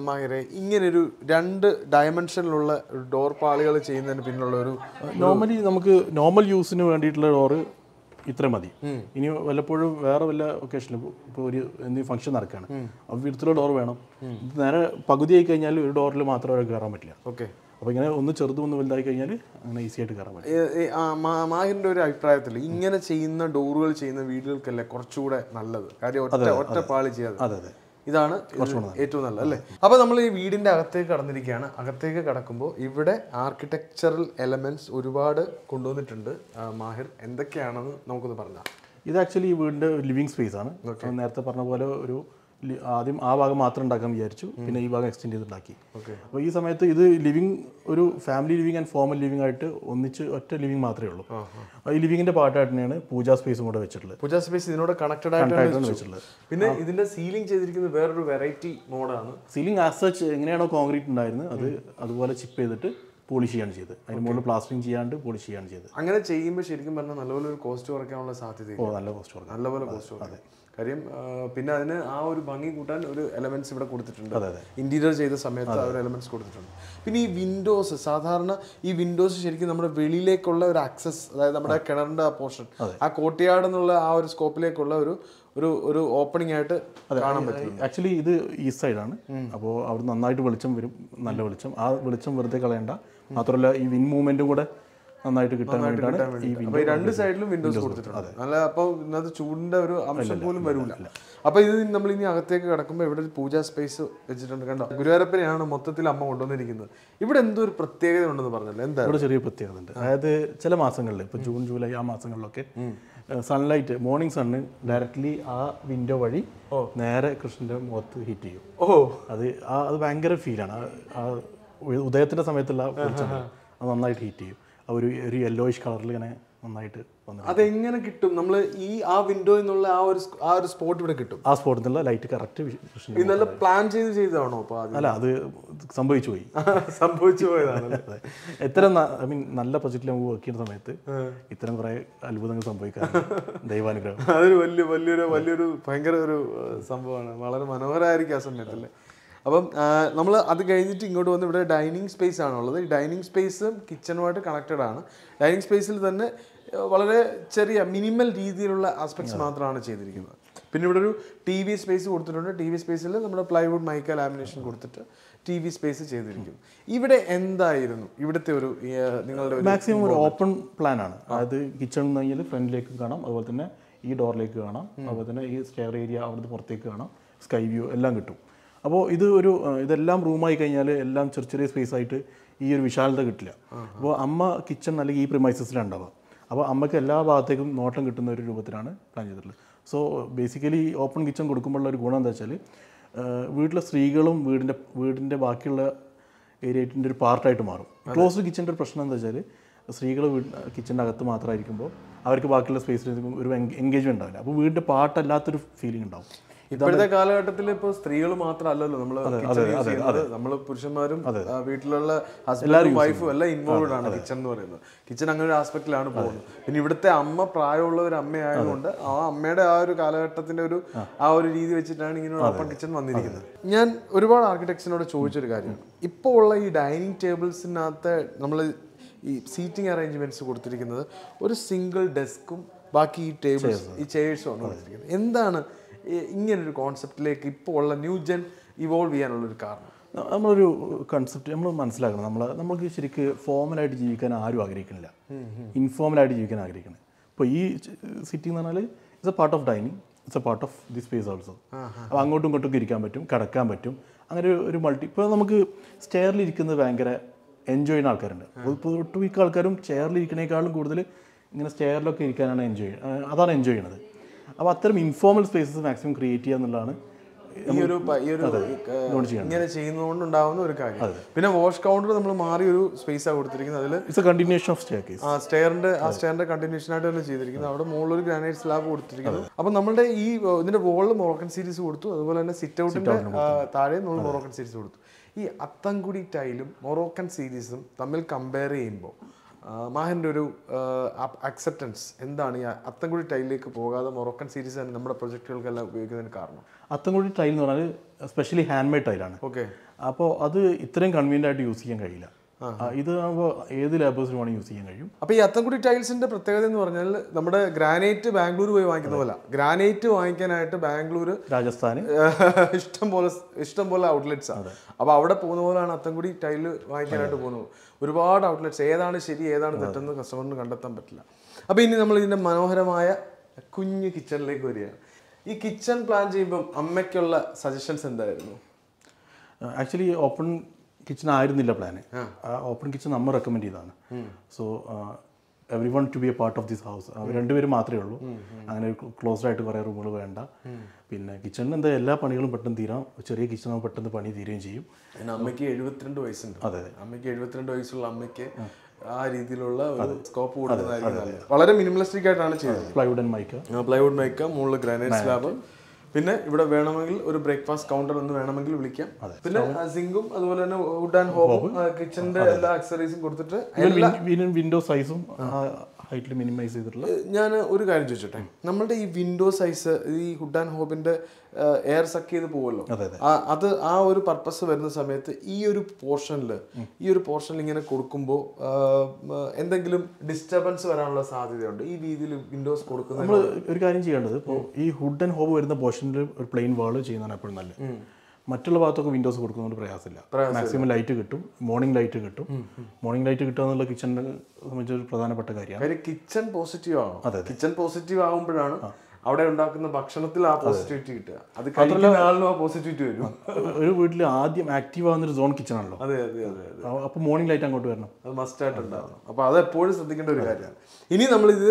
മാഹിരെ ഇങ്ങനൊരു രണ്ട് ഡയമെൻഷനിലുള്ള ഡോർ പാളികൾ ചെയ്യുന്നതിന് പിന്നുള്ള ഒരു നോർമലി നമുക്ക് നോർമൽ യൂസിന് വേണ്ടിയിട്ടുള്ള ഡോറ് ഇത്ര മതി ഇനി വല്ലപ്പോഴും വേറെ വല്ല ഒക്കേഷനിലും ഇപ്പോൾ ഒരു എന്തെങ്കിലും ഫംഗ്ഷൻ നടക്കുകയാണ് അപ്പോൾ വിടുത്തുള്ള ഡോർ വേണം നേരെ പകുതി ആയി കഴിഞ്ഞാൽ ഒരു ഡോറിൽ മാത്രം കയറാൻ പറ്റില്ല ഓക്കെ അപ്പോൾ ഇങ്ങനെ ഒന്ന് ചെറുതും ഒന്ന് വലുതായി കഴിഞ്ഞാൽ അങ്ങനെ ഈസി ആയിട്ട് കയറാൻ പറ്റും മാഹിറിൻ്റെ ഒരു അഭിപ്രായത്തിൽ ഇങ്ങനെ ചെയ്യുന്ന ഡോറുകൾ ചെയ്യുന്ന വീടുകൾക്കല്ലേ കുറച്ചുകൂടെ നല്ലത് കാര്യം ഒറ്റ ഒറ്റ പാളി ചെയ്യാതെ അതെ അതെ ഇതാണ് ഏറ്റവും നല്ലത് അല്ലേ അപ്പോൾ നമ്മൾ ഈ വീടിന്റെ അകത്തേക്ക് കടന്നിരിക്കുകയാണ് അകത്തേക്ക് കടക്കുമ്പോൾ ഇവിടെ ആർക്കിടെക്ചറൽ എലമെന്റ്സ് ഒരുപാട് കൊണ്ടുവന്നിട്ടുണ്ട് മാഹിർ എന്തൊക്കെയാണെന്ന് നമുക്കൊന്ന് പറഞ്ഞാൽ ഇത് ആക്ച്വലി ഈ വീടിന്റെ ലിവിങ് സ്പേസ് ആണ് നേരത്തെ പറഞ്ഞ പോലെ ഒരു ആദ്യം ആ ഭാഗം മാത്രം ഉണ്ടാക്കാൻ വിചാരിച്ചു പിന്നെ ഈ ഭാഗം എക്സ്റ്റെൻഡ് ചെയ്തുണ്ടാക്കി അപ്പോൾ ഈ സമയത്ത് ഇത് ലിവിങ് ഒരു family living and formal living ആയിട്ട് ഒന്നിച്ച് ഒറ്റ ലിവിങ് മാത്രമേ ഉള്ളൂ ഈ ലിവിങ്ങിന്റെ പാർട്ടായിട്ട് തന്നെയാണ് പൂജാ സ്പേസും കൂടെ വെച്ചിട്ടുള്ളത് പൂജാ സ്പേസ് ഇതിനോട് കണക്റ്റഡ് ആയിട്ടാണ് വെച്ചിട്ടുള്ളത് പിന്നെ ഇതിന്റെ സീലിംഗ് ചെയ്തിരിക്കുന്നത് വേറൊരു വെറൈറ്റി മോഡാണ് സീലിംഗ് ആസ് സച്ച് എങ്ങനെയാണോ കോൺക്രീറ്റ് ഉണ്ടായിരുന്നത് അത് അതുപോലെ ചിപ്പ് ചെയ്തിട്ട് പോളിഷ് ചെയ്യാണ് ചെയ്ത് അതിന് മുകളിൽ പ്ലാസ്റ്റിംഗ് ചെയ്യാണ്ട് പോളിഷ് ചെയ്യാണ് ചെയ്ത് അങ്ങനെ ചെയ്യുമ്പോൾ ശരിക്കും പറഞ്ഞാൽ നല്ലപോലെ ഒരു കോസ്റ്റ് കുറയ്ക്കാനുള്ള സാധ്യത ഓ നല്ല കോസ്റ്റ് കുറയ്ക്കാം നല്ലപോലെ കോസ്റ്റ് അതെ കാര്യം പിന്നെ അതിന് ആ ഒരു ഭംഗി കൂട്ടാൻ ഒരു എലമെന്റ്സ് ഇവിടെ കൊടുത്തിട്ടുണ്ട് ഇന്റീരിയർ ചെയ്ത സമയത്ത് ആ ഒരു എലമെന്റ്സ് കൊടുത്തിട്ടുണ്ട് പിന്നെ ഈ വിൻഡോസ് സാധാരണ ഈ വിൻഡോസ് ശരിക്കും നമ്മുടെ വെളിയിലേക്കുള്ള ഒരു ആക്സസ് അതായത് നമ്മുടെ കിണറിന്റെ ആ പോർഷൻ ആ കോട്ടയാട് എന്നുള്ള ആ ഒരു സ്കോപ്പിലേക്കുള്ള ഒരു ഒരു ഒരു ഓപ്പണിംഗ് ആയിട്ട് കാണാൻ പറ്റും ആക്ച്വലി ഇത് ഈ സൈഡാണ് അപ്പോൾ അവിടെ നന്നായിട്ട് വെളിച്ചം വരും നല്ല വെളിച്ചം ആ വെളിച്ചം വെറുതെ കളയണ്ട മാത്രമല്ല ഈ വിൻ മൂവ്മെന്റും കൂടെ നന്നായിട്ട് കിട്ടാൻ വേണ്ടിയിട്ടാണ് രണ്ട് സൈഡിലും വിൻഡോസ് കൊടുത്തിട്ടുണ്ട് അല്ല അപ്പോൾ ഇന്നത്തെ ചൂടിന്റെ ഒരു അംശം പോലും വരില്ല അപ്പോൾ ഇത് നമ്മൾ ഇനി അകത്തേക്ക് കിടക്കുമ്പോൾ ഇവിടെ പൂജാ സ്പേസ് വെച്ചിട്ടുണ്ട് കണ്ടോ ഗുരുവാരപ്പനെയാണ് മൊത്തത്തിൽ അമ്മ കൊണ്ടുവന്നിരിക്കുന്നത് ഇവിടെ എന്തോ ഒരു പ്രത്യേകത ഉണ്ടെന്ന് പറഞ്ഞല്ലോ എന്താ ഇവിടെ ചെറിയ പ്രത്യേകത ഉണ്ട് അതായത് ചില മാസങ്ങളിൽ ഇപ്പൊ ജൂൺ ജൂലൈ ആ മാസങ്ങളിലൊക്കെ സൺലൈറ്റ് മോർണിംഗ് സണ് ഡയറക്റ്റ്ലി ആ വിൻഡോ വഴി നേരെ കൃഷ്ണന്റെ മുഖത്ത് ഹിറ്റ് ചെയ്യും ഓ അത് ആ അത് ഭയങ്കര ഫീലാണ് ആ ഉദയത്തിന്റെ സമയത്തുള്ള അത് നന്നായിട്ട് ഹീറ്റ് ചെയ്യും ഒരു ഒരു യെല്ലോയിഷ് കളറിൽ ഇങ്ങനെ നന്നായിട്ട് വന്നു അതെങ്ങനെ കിട്ടും നമ്മൾ ഈ ആ വിൻഡോ എന്നുള്ള ആ ഒരു ആ ഒരു സ്പോട്ട് ഇവിടെ കിട്ടും ആ സ്പോട്ടിൽ നിന്നുള്ള ലൈറ്റ് കറക്റ്റ് നല്ല പ്ലാൻ ചെയ്ത് ചെയ്തതാണോ അപ്പോൾ അല്ല അത് സംഭവിച്ചു പോയി സംഭവിച്ചു പോയതാണ് എത്ര ഐ മീൻ നല്ല പ്രൊജക്റ്റിൽ നമുക്ക് വർക്ക് ചെയ്യുന്ന സമയത്ത് ഇത്തരം കുറേ അത്ഭുതങ്ങൾ സംഭവിക്കാൻ ദൈവാനുഗ്രഹം അതൊരു വലിയ വലിയൊരു വലിയൊരു ഭയങ്കര ഒരു സംഭവമാണ് വളരെ മനോഹരമായിരിക്കും ആ സമയത്തല്ലേ അപ്പം നമ്മൾ അത് കഴിഞ്ഞിട്ട് ഇങ്ങോട്ട് വന്ന് ഇവിടെ ഡൈനിങ് സ്പേസ് ആണുള്ളത് ഈ ഡൈനിങ് സ്പേസും കിച്ചണുമായിട്ട് കണക്റ്റഡ് ആണ് ഡൈനിങ് സ്പേസിൽ തന്നെ വളരെ ചെറിയ മിനിമൽ രീതിയിലുള്ള ആസ്പെക്ട്സ് മാത്രമാണ് ചെയ്തിരിക്കുന്നത് പിന്നെ ഇവിടെ ഒരു ടി വി സ്പേസ് കൊടുത്തിട്ടുണ്ട് ടി വി സ്പേസിൽ നമ്മുടെ പ്ലൈവുഡ് മൈക്ക ലാമിനേഷൻ കൊടുത്തിട്ട് ടി വി സ്പേസ് ചെയ്തിരിക്കും hmm. ഇവിടെ എന്തായിരുന്നു ഇവിടുത്തെ ഒരു നിങ്ങളുടെ മാക്സിമം ഒരു ഓപ്പൺ പ്ലാൻ ആണ് അതായത് കിച്ചൺ എന്നെങ്കിൽ ഫ്രണ്ടിലേക്ക് കാണാം അതുപോലെ തന്നെ ഈ ഡോറിലേക്ക് കാണാം hmm. അതുപോലെ തന്നെ ഈ സ്റ്റെയർ ഏരിയ അവിടുന്ന് പുറത്തേക്ക് കാണാം സ്കൈ വ്യൂ എല്ലാം കിട്ടും അപ്പോൾ ഇത് ഒരു ഇതെല്ലാം റൂമായി കഴിഞ്ഞാൽ എല്ലാം ചെറിയ ചെറിയ സ്പേസ് ആയിട്ട് ഈ ഒരു വിശാലത കിട്ടില്ല അപ്പോൾ അമ്മ കിച്ചൺ അല്ലെങ്കിൽ ഈ പ്രിമൈസസിലാണ് അപ്പോൾ അമ്മയ്ക്ക് എല്ലാ ഭാഗത്തേക്കും നോട്ടം കിട്ടുന്ന ഒരു രൂപത്തിലാണ് പ്ലാൻ ചെയ്തിട്ടുള്ളത് സോ ബേസിക്കലി ഓപ്പൺ കിച്ചൺ കൊടുക്കുമ്പോഴുള്ള ഒരു ഗുണം എന്താ വെച്ചാൽ വീട്ടിലെ സ്ത്രീകളും വീടിൻ്റെ വീടിൻ്റെ ബാക്കിയുള്ള ഏരിയറ്റിൻ്റെ ഒരു പാർട്ടായിട്ട് മാറും ക്ലോസ്ഡ് കിച്ചൻ്റെ ഒരു പ്രശ്നം എന്താ വെച്ചാൽ സ്ത്രീകൾ വീട് കിച്ചൻ്റെ അകത്ത് മാത്രമായിരിക്കുമ്പോൾ അവർക്ക് ബാക്കിയുള്ള സ്പേസിൽ ഒരു എൻഗേജ്മെൻ്റ് ഉണ്ടാവില്ല അപ്പോൾ വീടിൻ്റെ പാർട്ടല്ലാത്തൊരു ഫീലിംഗ് ഉണ്ടാവും ഇപ്പോഴത്തെ കാലഘട്ടത്തിൽ ഇപ്പൊ സ്ത്രീകൾ മാത്രമല്ലല്ലോ നമ്മൾ നമ്മൾ പുരുഷന്മാരും വീട്ടിലുള്ള ഹസ്ബൻഡും വൈഫും എല്ലാം ഇൻവോൾവ് ആണ് കിച്ചൺ എന്ന് പറയുന്നത് കിച്ചൺ അങ്ങനെ ഒരു ആസ്പെക്റ്റിലാണ് പോകുന്നത് പിന്നെ ഇവിടുത്തെ അമ്മ പ്രായമുള്ള ഒരു അമ്മ ആയതുകൊണ്ട് ആ അമ്മയുടെ ആ ഒരു കാലഘട്ടത്തിന്റെ ഒരു ആ ഒരു രീതി വെച്ചിട്ടാണ് ഇങ്ങനെ ഓപ്പൺ കിച്ചൺ വന്നിരിക്കുന്നത് ഞാൻ ഒരുപാട് ആർക്കിടെക്ചറിനോട് ചോദിച്ചൊരു കാര്യമാണ് ഇപ്പോൾ ഉള്ള ഈ ഡൈനിങ് ടേബിൾസിനകത്ത് നമ്മൾ ഈ സീറ്റിംഗ് അറേഞ്ച്മെന്റ്സ് കൊടുത്തിരിക്കുന്നത് ഒരു സിംഗിൾ ഡെസ്കും ബാക്കി ഈ ടേബിൾസ് ഈ ചെയർസും ആണ് കൊടുത്തിരിക്കുന്നത് എന്താണ് ഇങ്ങനൊരു കോൺസെപ്റ്റിലേക്ക് ഇപ്പോൾ ഉള്ള ന്യൂ ജെൻ ഇവോൾവ് ചെയ്യാനുള്ളൊരു കാരണം നമ്മളൊരു കൺസെപ്റ്റ് നമ്മൾ മനസ്സിലാക്കണം നമ്മൾ നമുക്ക് ശരിക്കും ഫോമലായിട്ട് ജീവിക്കാൻ ആരും ആഗ്രഹിക്കുന്നില്ല ഇൻഫോമലായിട്ട് ജീവിക്കാൻ ആഗ്രഹിക്കുന്നത് ഇപ്പോൾ ഈ സിറ്റി എന്ന് പറഞ്ഞാൽ it's a part of dining it's a part of the space also അപ്പോൾ അങ്ങോട്ടും ഇങ്ങോട്ടും ഇരിക്കാൻ പറ്റും കിടക്കാൻ പറ്റും അങ്ങനെ ഒരു മൾട്ടി ഇപ്പോൾ നമുക്ക് സ്റ്റെയറിൽ ഇരിക്കുന്നത് ഭയങ്കര എൻജോയ് ചെയ്യുന്ന ആൾക്കാരുണ്ട് ഇപ്പോൾ ഒട്ടുമിക്ക ആൾക്കാരും ചെയറിൽ ഇരിക്കണേക്കാളും കൂടുതൽ ഇങ്ങനെ സ്റ്റെയറിലൊക്കെ ഇരിക്കാനാണ് എൻജോയ് അതാണ് എൻജോയ് ചെയ്യണത് അപ്പോൾ അത്തരം ഇൻഫോർമൽ സ്പേസസ് മാക്സിമം ക്രിയേറ്റ് ചെയ്യുക എന്നുള്ളതാണ് ഈ ഒരു ഈ ഒരു ഇങ്ങനെ ഒരു കാര്യം പിന്നെ വാഷ് കൗണ്ടർ നമ്മൾ മാറി ഒരു സ്പേസ് ആ കൊടുത്തിരിക്കുന്നത് അതിൽ ഇറ്റ്സ് കണ്ടിന്യൂഷൻ ഓഫ് സ്റ്റെയർ ആ സ്റ്റെയറിന്റെ ആ സ്റ്റെയറിന്റെ കണ്ടിന്യൂഷൻ ആയിട്ട് തന്നെ ചെയ്തിരിക്കുന്നത് അവിടെ മുകളിൽ ഒരു ഗ്രാനൈറ്റ് സ്ലാബ് കൊടുത്തിരിക്കുന്നത് അപ്പൊ നമ്മുടെ ഈ ഇതിന്റെ വോളിൽ മൊറോക്കൻ സീരീസ് കൊടുത്തു അതുപോലെ തന്നെ സിറ്റ് ഔട്ടിന്റെ താഴെ നമ്മൾ മൊറോക്കൻ സീരീസ് കൊടുത്തു ഈ അത്തംകുടി ടൈലും മൊറോക്കൻ സീരീസും തമ്മിൽ കമ്പയർ ചെയ്യുമ്പോൾ മാഹിൻ്റെ ഒരു അക്സെപ്റ്റൻസ് എന്താണ് ഈ അത്തൻകുഴി ടൈലിലേക്ക് പോകാതെ മൊറോക്കൻ സീരീസ് തന്നെ നമ്മുടെ പ്രൊജക്റ്റുകൾക്കെല്ലാം ഉപയോഗിക്കുന്നതിന് കാരണം അത്തൻകുഴി ടൈൽ എന്ന് പറഞ്ഞാൽ സ്പെഷ്യലി ഹാൻഡ് മെയ്ഡ് ടൈലാണ് ഓക്കെ അപ്പോൾ അത് ഇത്രയും കൺവീനിയൻ്റ് ആയിട്ട് യൂസ് ചെയ്യാൻ കഴിയില്ല ഇത് ഏത് ലാബേഴ്സിന് വേണം യൂസ് ചെയ്യാൻ കഴിയും അപ്പോൾ ഈ അത്തംകുടി ടൈൽസിൻ്റെ പ്രത്യേകത എന്ന് പറഞ്ഞാൽ നമ്മുടെ ഗ്രാനൈറ്റ് ബാംഗ്ലൂർ പോയി വാങ്ങിക്കുന്ന പോലെ ഗ്രാനൈറ്റ് വാങ്ങിക്കാനായിട്ട് ബാംഗ്ലൂർ രാജസ്ഥാൻ ഇഷ്ടം പോലെ ഇഷ്ടം പോലെ ഔട്ട്ലെറ്റ്സ് ആണ് അപ്പോൾ അവിടെ പോകുന്ന പോലെയാണ് അത്തംകുടി ടൈൽ വാങ്ങിക്കാനായിട്ട് പോകുന്നത് ഒരുപാട് ഔട്ട്ലെറ്റ്സ് ഏതാണ് ശരി ഏതാണ് തെറ്റെന്ന് കസ്റ്റമറിന് കണ്ടെത്താൻ പറ്റില്ല അപ്പോൾ ഇനി നമ്മൾ ഇതിൻ്റെ മനോഹരമായ കുഞ്ഞ് കിച്ചണിലേക്ക് വരികയാണ് ഈ കിച്ചൺ പ്ലാൻ ചെയ്യുമ്പം അമ്മയ്ക്കുള്ള സജഷൻസ് എന്തായിരുന്നു ആക്ച്വലി ഓപ്പൺ കിച്ചൺ ആയിരുന്നില്ല പ്ലാന് ഓപ്പൺ കിച്ചൺ നമ്മൾ റെക്കമെൻഡ് ചെയ്തതാണ് so every one to be a part of this house രണ്ടുപേരും മാത്രമേ ഉള്ളൂ അങ്ങനെ ക്ലോസ്ഡ് ആയിട്ട് കുറേ റൂമുകൾ വേണ്ട പിന്നെ കിച്ചണിൽ എന്താ എല്ലാ പണികളും പെട്ടെന്ന് തീരാം ചെറിയ കിച്ചൺ പെട്ടെന്ന് പണി തീരുകയും ചെയ്യും അമ്മയ്ക്ക് എഴുപത്തിരണ്ട് വയസ്സുണ്ട് അതെ അമ്മയ്ക്ക് എഴുപത്തിരണ്ട് വയസ്സുള്ള അമ്മയ്ക്ക് ആ രീതിയിലുള്ള ഒരു സ്കോപ്പ് കൊടുക്കുന്നതായിരിക്കും വളരെ മിനിമലിസ്റ്റിക് ആയിട്ടാണ് ചെയ്തത് plywood and mica plywood mica മുകളിൽ ഗ്രാനൈറ്റ് സ്ലാബ് പിന്നെ ഇവിടെ വേണമെങ്കിൽ ഒരു ബ്രേക്ക്ഫാസ്റ്റ് കൗണ്ടർ എന്ന് വേണമെങ്കിൽ വിളിക്കാം പിന്നെ സിങ്കും അതുപോലെ തന്നെ വുഡ് ആൻഡ് ഹോം കിച്ചന്റെ എല്ലാ ആക്സറീസും കൊടുത്തിട്ട് വിൻഡോ സൈസും ഹൈറ്റിൽ മിനിമൈസ് ചെയ്തിട്ടുള്ള ഞാൻ ഒരു കാര്യം ചോദിച്ചോട്ടെ നമ്മളുടെ ഈ വിൻഡോ സൈസ് ഈ ഹുഡ് ആൻഡ് ഹോബിന്റെ എയർ സക്ക് ചെയ്ത് പോകുമല്ലോ അത് ആ ഒരു പർപ്പസ് വരുന്ന സമയത്ത് ഈ ഒരു പോർഷനിൽ ഈ ഒരു പോർഷനിൽ ഇങ്ങനെ കൊടുക്കുമ്പോൾ എന്തെങ്കിലും ഡിസ്റ്റർബൻസ് വരാനുള്ള സാധ്യതയുണ്ട് ഈ രീതിയിൽ വിൻഡോസ് കൊടുക്കുന്നത് നമ്മൾ ഒരു കാര്യം ചെയ്യേണ്ടത് ഇപ്പോൾ ഈ ഹുഡ് ആൻഡ് ഹോബ് വരുന്ന പോർഷനിൽ ഒരു പ്ലെയിൻ വാൾ ചെയ്യുന്നതാണ് എപ്പോഴും നല്ലത് മറ്റുള്ള ഭാഗത്തൊക്കെ വിൻഡോസ് കൊടുക്കുന്നതുകൊണ്ട് പ്രയാസമില്ല മാക്സിമം ലൈറ്റ് കിട്ടും മോർണിംഗ് ലൈറ്റ് കിട്ടും മോർണിംഗ് ലൈറ്റ് കിട്ടുക കിച്ചണിനെ സംബന്ധിച്ച് ഒരു പ്രധാനപ്പെട്ട കാര്യമാണ് കിച്ചൺ പോസിറ്റീവ് ആവും അതെ കിച്ചൺ പോസിറ്റീവ് ആകുമ്പോഴാണ് അവിടെ ഉണ്ടാക്കുന്ന ഭക്ഷണത്തിൽ ആ പോസിറ്റിവിറ്റി കിട്ടുക അത് കഴിഞ്ഞാലും ആ പോസിറ്റിവിറ്റി വരും ഒരു വീട്ടിൽ ആദ്യം ആക്റ്റീവ് ആകുന്ന ഒരു സോൺ കിച്ചൺ ആണല്ലോ അതെ അതെ അതെ അപ്പോൾ മോർണിംഗ് ലൈറ്റ് അങ്ങോട്ട് വരണം അത് മസ്റ്റ് ആയിട്ട് ഉണ്ടാവണം അപ്പോൾ അത് എപ്പോഴും ശ്രദ്ധിക്കേണ്ട ഒരു കാര്യമാണ് ഇനി നമ്മളിത്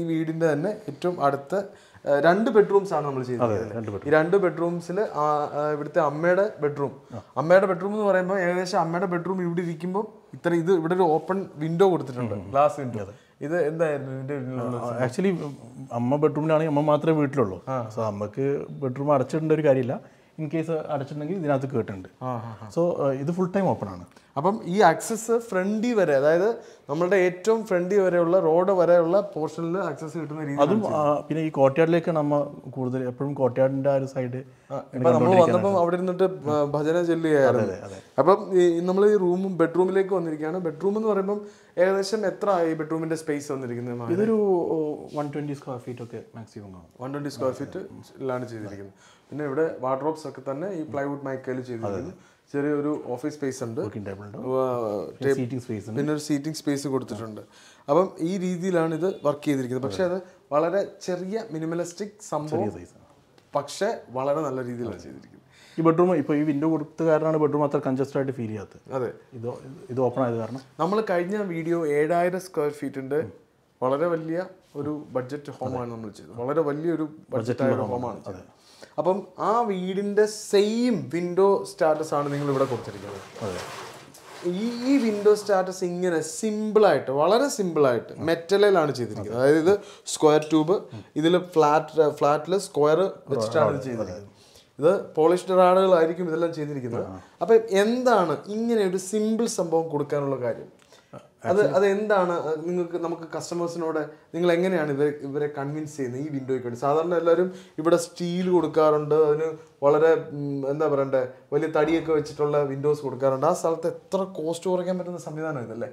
ഈ വീടിന്റെ തന്നെ ഏറ്റവും അടുത്ത രണ്ട് ബെഡ്റൂംസ് ആണ് നമ്മൾ ചെയ്തിരിക്കുന്നത് ഈ രണ്ട് ബെഡ്റൂംസിൽ ഇവിടുത്തെ അമ്മയുടെ ബെഡ്റൂം അമ്മയുടെ ബെഡ്റൂം എന്ന് പറയുമ്പോൾ ഏകദേശം അമ്മയുടെ ബെഡ്റൂം ഇവിടെ ഇരിക്കുമ്പോൾ ഇത്ര ഇത് ഇവിടെ ഒരു ഓപ്പൺ വിൻഡോ കൊടുത്തിട്ടുണ്ട് ഗ്ലാസ് വിൻഡോ ഇത് എന്തായിരുന്നു ആക്ച്വലി അമ്മ ബെഡ്റൂമിലാണെങ്കിൽ അമ്മ മാത്രമേ വീട്ടിലുള്ളൂ സോ അമ്മക്ക് ബെഡ്റൂം അടച്ചിടേണ്ട ഒരു കാര്യമില്ല ഇൻ കേസ് അടച്ചിട്ടുണ്ടെങ്കിൽ ഇതിനകത്ത് കേട്ടുണ്ട് സോ ഇത് ഫുൾ ടൈം ഓപ്പൺ ആണ് അപ്പം ഈ ആക്സസ് ഫ്രണ്ടി വരെ അതായത് നമ്മളുടെ ഏറ്റവും ഫ്രണ്ടി വരെയുള്ള റോഡ് വരെയുള്ള പോർഷനിൽ ആക്സസ് കിട്ടുന്ന രീതി അതും പിന്നെ ഈ കോട്ടയാടിലേക്ക് നമ്മ കൂടുതൽ എപ്പോഴും കോട്ടയാടിന്റെ ആ ഒരു സൈഡ് നമ്മൾ വന്നപ്പോൾ അവിടെ ഇരുന്നിട്ട് ഭജന ചെല്ലുകയായിരുന്നു അപ്പം നമ്മൾ ഈ റൂമും ബെഡ്റൂമിലേക്ക് വന്നിരിക്കുകയാണ് ബെഡ്റൂം എന്ന് പറയുമ്പം ഏകദേശം എത്ര ഈ ബെഡ്റൂമിന്റെ സ്പേസ് വന്നിരിക്കുന്നത് ഇതൊരു വൺ ട്വന്റി സ്ക്വയർ ഫീറ്റ് ഒക്കെ maximum one twenty square feet ലാണ് ചെയ്തിരിക്കുന്നത് പിന്നെ ഇവിടെ വാർഡ്രോപ്സ് ഒക്കെ തന്നെ ഈ പ്ലൈവുഡ് മൈക്കയിൽ ചെയ്തിരിക്കുന്നു ചെറിയൊരു ഓഫീസ് സ്പേസ് ഉണ്ട് പിന്നെ ഒരു സീറ്റിംഗ് സ്പേസ് കൊടുത്തിട്ടുണ്ട് അപ്പം ഈ രീതിയിലാണ് ഇത് വർക്ക് ചെയ്തിരിക്കുന്നത് പക്ഷേ അത് വളരെ ചെറിയ മിനിമലിസ്റ്റിക് സംഭവം പക്ഷേ വളരെ നല്ല രീതിയിലാണ് ചെയ്തിരിക്കുന്നത് ഈ ബെഡ്റൂം ഇപ്പോൾ ഈ വിൻഡോ കൊടുത്ത കാരണമാണ് ബെഡ്റൂം അത്ര കൺജസ്റ്റഡ് ആയിട്ട് ഫീൽ ചെയ്യാത്തത് അതെ ഇത് ഇത് ഓപ്പൺ ആയത് കാരണം നമ്മൾ കഴിഞ്ഞ വീഡിയോ ഏഴായിരം സ്ക്വയർ ഫീറ്റിൻ്റെ വളരെ വലിയ ഒരു ബഡ്ജറ്റ് ഹോമാണ് നമ്മൾ ചെയ്തത് വളരെ വലിയൊരു ബഡ്ജറ്റായ ഹോമാണ് ചെയ്തത് അപ്പം ആ വീടിൻ്റെ സെയിം വിൻഡോ സ്റ്റാറ്റസ് ആണ് നിങ്ങൾ ഇവിടെ കൊടുത്തിരിക്കുന്നത് ഈ ഈ വിൻഡോ സ്റ്റാറ്റസ് ഇങ്ങനെ സിമ്പിളായിട്ട് വളരെ സിമ്പിളായിട്ട് മെറ്റലിലാണ് ചെയ്തിരിക്കുന്നത് അതായത് ഇത് സ്ക്വയർ ട്യൂബ് ഇതിൽ ഫ്ലാറ്റ് ഫ്ലാറ്റിൽ സ്ക്വയർ വെച്ചിട്ടാണ് ചെയ്തിരിക്കുന്നത് ഇത് പോളിഷ്ഡ് റാഡുകളായിരിക്കും ഇതെല്ലാം ചെയ്തിരിക്കുന്നത് അപ്പം എന്താണ് ഇങ്ങനെ ഒരു സിമ്പിൾ സംഭവം കൊടുക്കാനുള്ള കാര്യം അത് അത് എന്താണ് നിങ്ങൾക്ക് നമുക്ക് കസ്റ്റമേഴ്സിനോട് നിങ്ങൾ എങ്ങനെയാണ് ഇവരെ ഇവരെ കൺവിൻസ് ചെയ്യുന്നത് ഈ വിൻഡോയ്ക്ക് വേണ്ടി സാധാരണ എല്ലാവരും ഇവിടെ സ്റ്റീൽ കൊടുക്കാറുണ്ട് അതിന് വളരെ എന്താ പറയണ്ടേ വലിയ തടിയൊക്കെ വെച്ചിട്ടുള്ള വിൻഡോസ് കൊടുക്കാറുണ്ട് ആ സ്ഥലത്ത് എത്ര കോസ്റ്റ് കുറയ്ക്കാൻ പറ്റുന്ന സംവിധാനം ഇതല്ലേ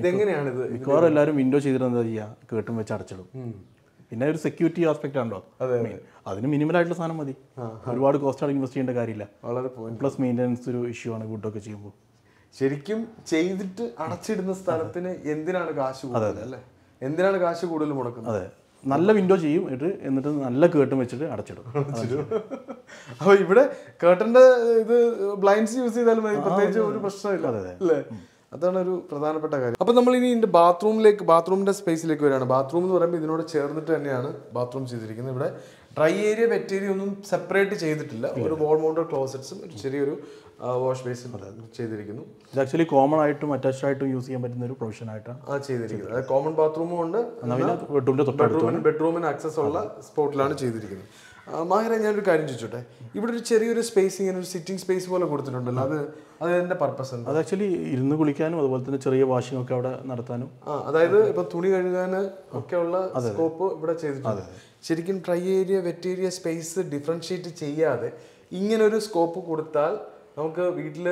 ഇതെങ്ങനെയാണ് ഇത് മിക്കവാറും എല്ലാവരും വിൻഡോ ചെയ്തിട്ട് എന്താ ചെയ്യുക കേട്ടും വെച്ച് അടച്ചിടും പിന്നെ ഒരു സെക്യൂരിറ്റി ആസ്പെക്റ്റ് ആണല്ലോ അതെ അതിന് മിനിമൽ ആയിട്ടുള്ള സാധനം മതി ഒരുപാട് കോസ്റ്റാണ് ഇൻവെസ്റ്റ് ചെയ്യേണ്ട കാര്യമില്ല വളരെ പ്ലസ് മെയിൻ്റനൻസ് ഒരു ഇഷ്യൂ ആണ് ഒക്കെ ചെയ്യുമ്പോൾ ശരിക്കും ചെയ്തിട്ട് അടച്ചിടുന്ന സ്ഥലത്തിന് എന്തിനാണ് കാശ് കൂടുതൽ അല്ലേ എന്തിനാണ് കാശ് കൂടുതൽ മുടക്കുന്നത് അതെ നല്ല വിൻഡോ ചെയ്യും ഇട്ട് എന്നിട്ട് നല്ല കേട്ടും വെച്ചിട്ട് അടച്ചിടും അപ്പൊ ഇവിടെ കേട്ടന്റെ ഇത് ബ്ലൈൻഡ്സ് യൂസ് ചെയ്താലും മതി പ്രത്യേകിച്ച് ഒരു പ്രശ്നമില്ല അല്ലേ അതാണ് ഒരു പ്രധാനപ്പെട്ട കാര്യം അപ്പൊ നമ്മൾ ഇനി ബാത്റൂമിലേക്ക് ബാത്റൂമിന്റെ സ്പേസിലേക്ക് വരികയാണ് ബാത്റൂം എന്ന് പറയുമ്പോൾ ഇതിനോട് ചേർന്നിട്ട് തന്നെയാണ് ബാത്റൂം ചെയ്തിരിക്കുന്നത് ഇവിടെ ഡ്രൈ ഏരിയ വെറ്റ് ഏരിയ ഒന്നും സെപ്പറേറ്റ് ചെയ്തിട്ടില്ല ഒരു വോൾ മൗണ്ടഡ് ക്ലോസറ്റ്സും ഒരു ചെറിയൊരു വാഷ് ബേസും ചെയ്തിരിക്കുന്നു ഇത് ആക്ച്വലി കോമൺ ആയിട്ടും അറ്റാച്ച് ആയിട്ടും യൂസ് ചെയ്യാൻ പറ്റുന്ന ഒരു പ്രൊവിഷൻ ആയിട്ടാണ് ചെയ്തിരിക്കുന്നത് അതായത് കോമൺ ബാത്റൂമും ഉണ്ട് ബെഡ്റൂമിന് ആക്സസ് ഉള്ള സ്പോട്ടിലാണ് ചെയ്തിരിക്കുന്നത് മാഹിറ ഞാനൊരു കാര്യം ചോദിച്ചോട്ടെ ഇവിടെ ഒരു ചെറിയൊരു സ്പേസ് ഇങ്ങനെ ഒരു സിറ്റിംഗ് സ്പേസ് പോലെ കൊടുത്തിട്ടുണ്ടല്ലോ അത് അതിന്റെ പർപ്പസ് ഉണ്ട് അത് ആക്ച്വലി ഇരുന്ന് കുളിക്കാനും അതുപോലെ തന്നെ ചെറിയ വാഷിംഗ് ഒക്കെ അവിടെ നടത്താനും അതായത് ഇപ്പൊ തുണി ഒക്കെ ഉള്ള സ്കോപ്പ് ഇവിടെ ചെയ്തിട്ടുണ്ട് ശരിക്കും dry area wet area space differentiate ചെയ്യാതെ ഇങ്ങനെ ഒരു സ്കോപ്പ് കൊടുത്താൽ നമുക്ക് വീട്ടിൽ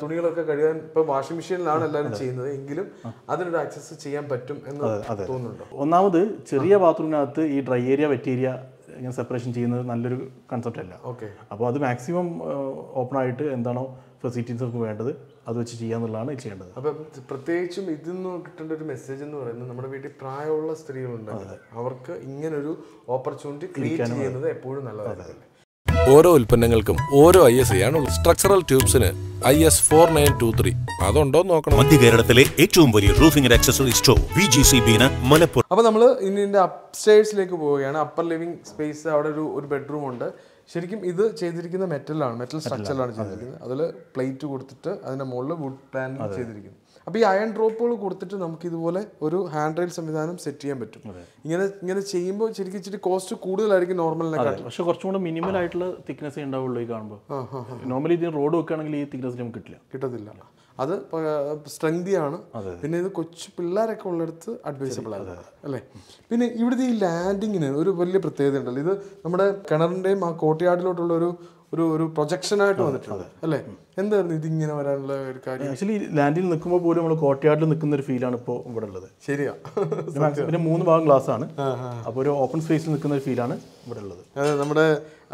തുണികളൊക്കെ കഴുകാൻ ഇപ്പൊ വാഷിംഗ് മെഷീനിലാണ് എല്ലാവരും ചെയ്യുന്നത് എങ്കിലും അതിനൊരു ആക്സസ് ചെയ്യാൻ പറ്റും എന്ന് തോന്നുന്നുണ്ട് ഒന്നാമത് ചെറിയ ബാത്റൂമിനകത്ത് ഈ ഡ്രൈ ഏരിയ വെറ്റ് ഏരിയ ഇങ്ങനെ സെപ്പറേഷൻ ചെയ്യുന്നത് നല്ലൊരു കൺസെപ്റ്റ് അല്ല ഓക്കെ അപ്പോൾ അത് മാക്സിമം ഓപ്പൺ ആയിട്ട് എന്താണോ ഫെസിലിറ്റീസ് നമുക്ക് വേണ്ടത് അത് വെച്ച് ചെയ്യാന്നുള്ളതാണ് ചെയ്യേണ്ടത് അപ്പം പ്രത്യേകിച്ചും നിന്ന് കിട്ടേണ്ട ഒരു മെസ്സേജ് എന്ന് പറയുന്നത് നമ്മുടെ വീട്ടിൽ പ്രായമുള്ള സ്ത്രീകളുണ്ട് അവർക്ക് ഇങ്ങനൊരു ഓപ്പർച്യൂണിറ്റി ക്രിയേറ്റ് ചെയ്യുന്നത് എപ്പോഴും നല്ലതാണ് ഓരോ ഉൽപ്പന്നങ്ങൾക്കും ഓരോ ഐ എസ് ഐ ആണുള്ളത് സ്ട്രക്ചറൽ ട്യൂബ്സിന് I S four nine two three അതുണ്ടോ നോക്കണം മധ്യ കേരളത്തിലെ ഏറ്റവും വലിയ roofing accessory store V G C Beena Malappuram അപ്പോൾ നമ്മൾ ഇതിൻ്റെ അപ്സ്റ്റേഴ്സിലേക്ക് പോവുകയാണ് അപ്പർ ലിവിംഗ് സ്പേസ് അവിടെ ഒരു ഒരു ബെഡ്റൂം ഉണ്ട് ശരിക്കും ഇത് ചെയ്തിരിക്കുന്ന മെറ്റലാണ് മെറ്റൽ സ്ട്രക്ചറിലാണ് ചെയ്തിരിക്കുന്നത് അതിൽ പ്ലേറ്റ് കൊടുത്തിട്ട് അതിൻ്റെ മുകളിൽ വുഡ് പ്ലാനിൽ ചെയ്തിരിക്കുന്നു അപ്പോൾ ഈ അയൺ ഡ്രോപ്പുകൾ കൊടുത്തിട്ട് നമുക്ക് ഇതുപോലെ ഒരു ഹാൻഡ് റെയിൽ സംവിധാനം സെറ്റ് ചെയ്യാൻ പറ്റും ഇങ്ങനെ ഇങ്ങനെ ചെയ്യുമ്പോൾ ശരിക്കും ഇച്ചിരി കോസ്റ്റ് കൂടുതലായിരിക്കും നോർമലിനെക്കാട്ടും പക്ഷെ കുറച്ചും കൂടെ മിനിമൽ ആയിട്ടുള്ള തിക്നെസ് ഉണ്ടാവുള്ളൂ ഈ കാണുമ്പോൾ നോർമലി ഇതിന് റോഡ് വെക്കുകയാണെങ്കിൽ ഈ തിക്നെസ് നമുക്ക് കിട്ടില്ല കിട്ടത്തില്ല അത് സ്ട്രെങ്തിയാണ് പിന്നെ ഇത് കൊച്ചു പിള്ളേരൊക്കെ ഉള്ളിടത്ത് അഡ്വൈസബിൾ ആണ് അല്ലേ പിന്നെ ഇവിടുത്തെ ഈ ലാൻഡിങ്ങിന് ഒരു വലിയ പ്രത്യേകത ഉണ്ടല്ലോ ഇത് നമ്മുടെ കിണറിൻ്റെയും ആ കോട്ടയാടിലോട്ടുള്ള ഒരു ഒരു ഒരു പ്രൊജക്ഷൻ ആയിട്ട് വന്നിട്ടുണ്ട് അല്ലേ എന്തായിരുന്നു ഇതിങ്ങനെ വരാനുള്ള ഒരു കാര്യം ആക്ച്വലി ലാൻഡിൽ നിൽക്കുമ്പോൾ പോലും നമ്മൾ കോട്ടയാട്ടിൽ നിൽക്കുന്ന ഒരു ഫീലാണ് ഇപ്പോൾ ഇവിടെ ഉള്ളത് ശരിയാ പിന്നെ മൂന്ന് ഭാഗം ഗ്ലാസ് ആണ് അപ്പോൾ ഒരു ഓപ്പൺ സ്പേസിൽ നിൽക്കുന്ന ഒരു ഫീലാണ് ഇവിടെ ഉള്ളത് അതെ നമ്മുടെ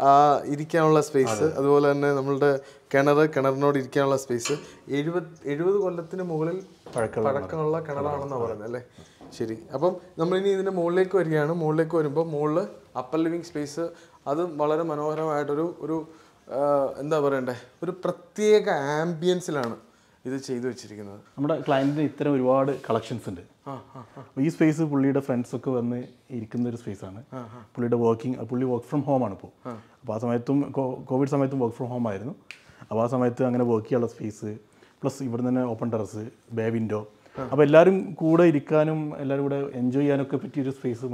ആ ഇരിക്കാനുള്ള സ്പേസ് അതുപോലെ തന്നെ നമ്മളുടെ കിണർ കിണറിനോട് ഇരിക്കാനുള്ള സ്പേസ് എഴുപത് എഴുപത് കൊല്ലത്തിന് മുകളിൽ പഴക്കമുള്ള കിണറാണെന്നാണ് പറയുന്നത് അല്ലേ ശരി അപ്പം നമ്മളിനി ഇതിൻ്റെ മുകളിലേക്ക് വരികയാണ് മുകളിലേക്ക് വരുമ്പോൾ മുകളിൽ അപ്പർ ലിവിങ് സ്പേസ് അതും വളരെ മനോഹരമായിട്ടൊരു ഒരു എന്താ പറയണ്ടേ ഒരു പ്രത്യേക ആംബിയൻസിലാണ് ഇത് ചെയ്തു വെച്ചിരിക്കുന്നത് നമ്മുടെ ക്ലയൻറ്റിന് ഇത്തരം ഒരുപാട് കളക്ഷൻസ് ഉണ്ട് ഈ സ്പേസ് പുള്ളിയുടെ ഫ്രണ്ട്സ് ഒക്കെ വന്ന് ഇരിക്കുന്ന ഒരു സ്പേസ് ആണ് പുള്ളിയുടെ വർക്കിംഗ് പുള്ളി വർക്ക് ഫ്രം ഹോം ആണ് ഇപ്പോൾ അപ്പോൾ ആ സമയത്തും കോവിഡ് സമയത്തും വർക്ക് ഫ്രം ഹോം ആയിരുന്നു അപ്പോൾ ആ സമയത്ത് അങ്ങനെ വർക്ക് ചെയ്യാനുള്ള സ്പേസ് പ്ലസ് ഇവിടെ തന്നെ ഓപ്പൺ ടെറസ് ബേ വിൻഡോ അപ്പോൾ എല്ലാരും കൂടെ ഇരിക്കാനും എല്ലാരും കൂടെ എൻജോയ് ചെയ്യാനൊക്കെ ഒരു സ്പേസ്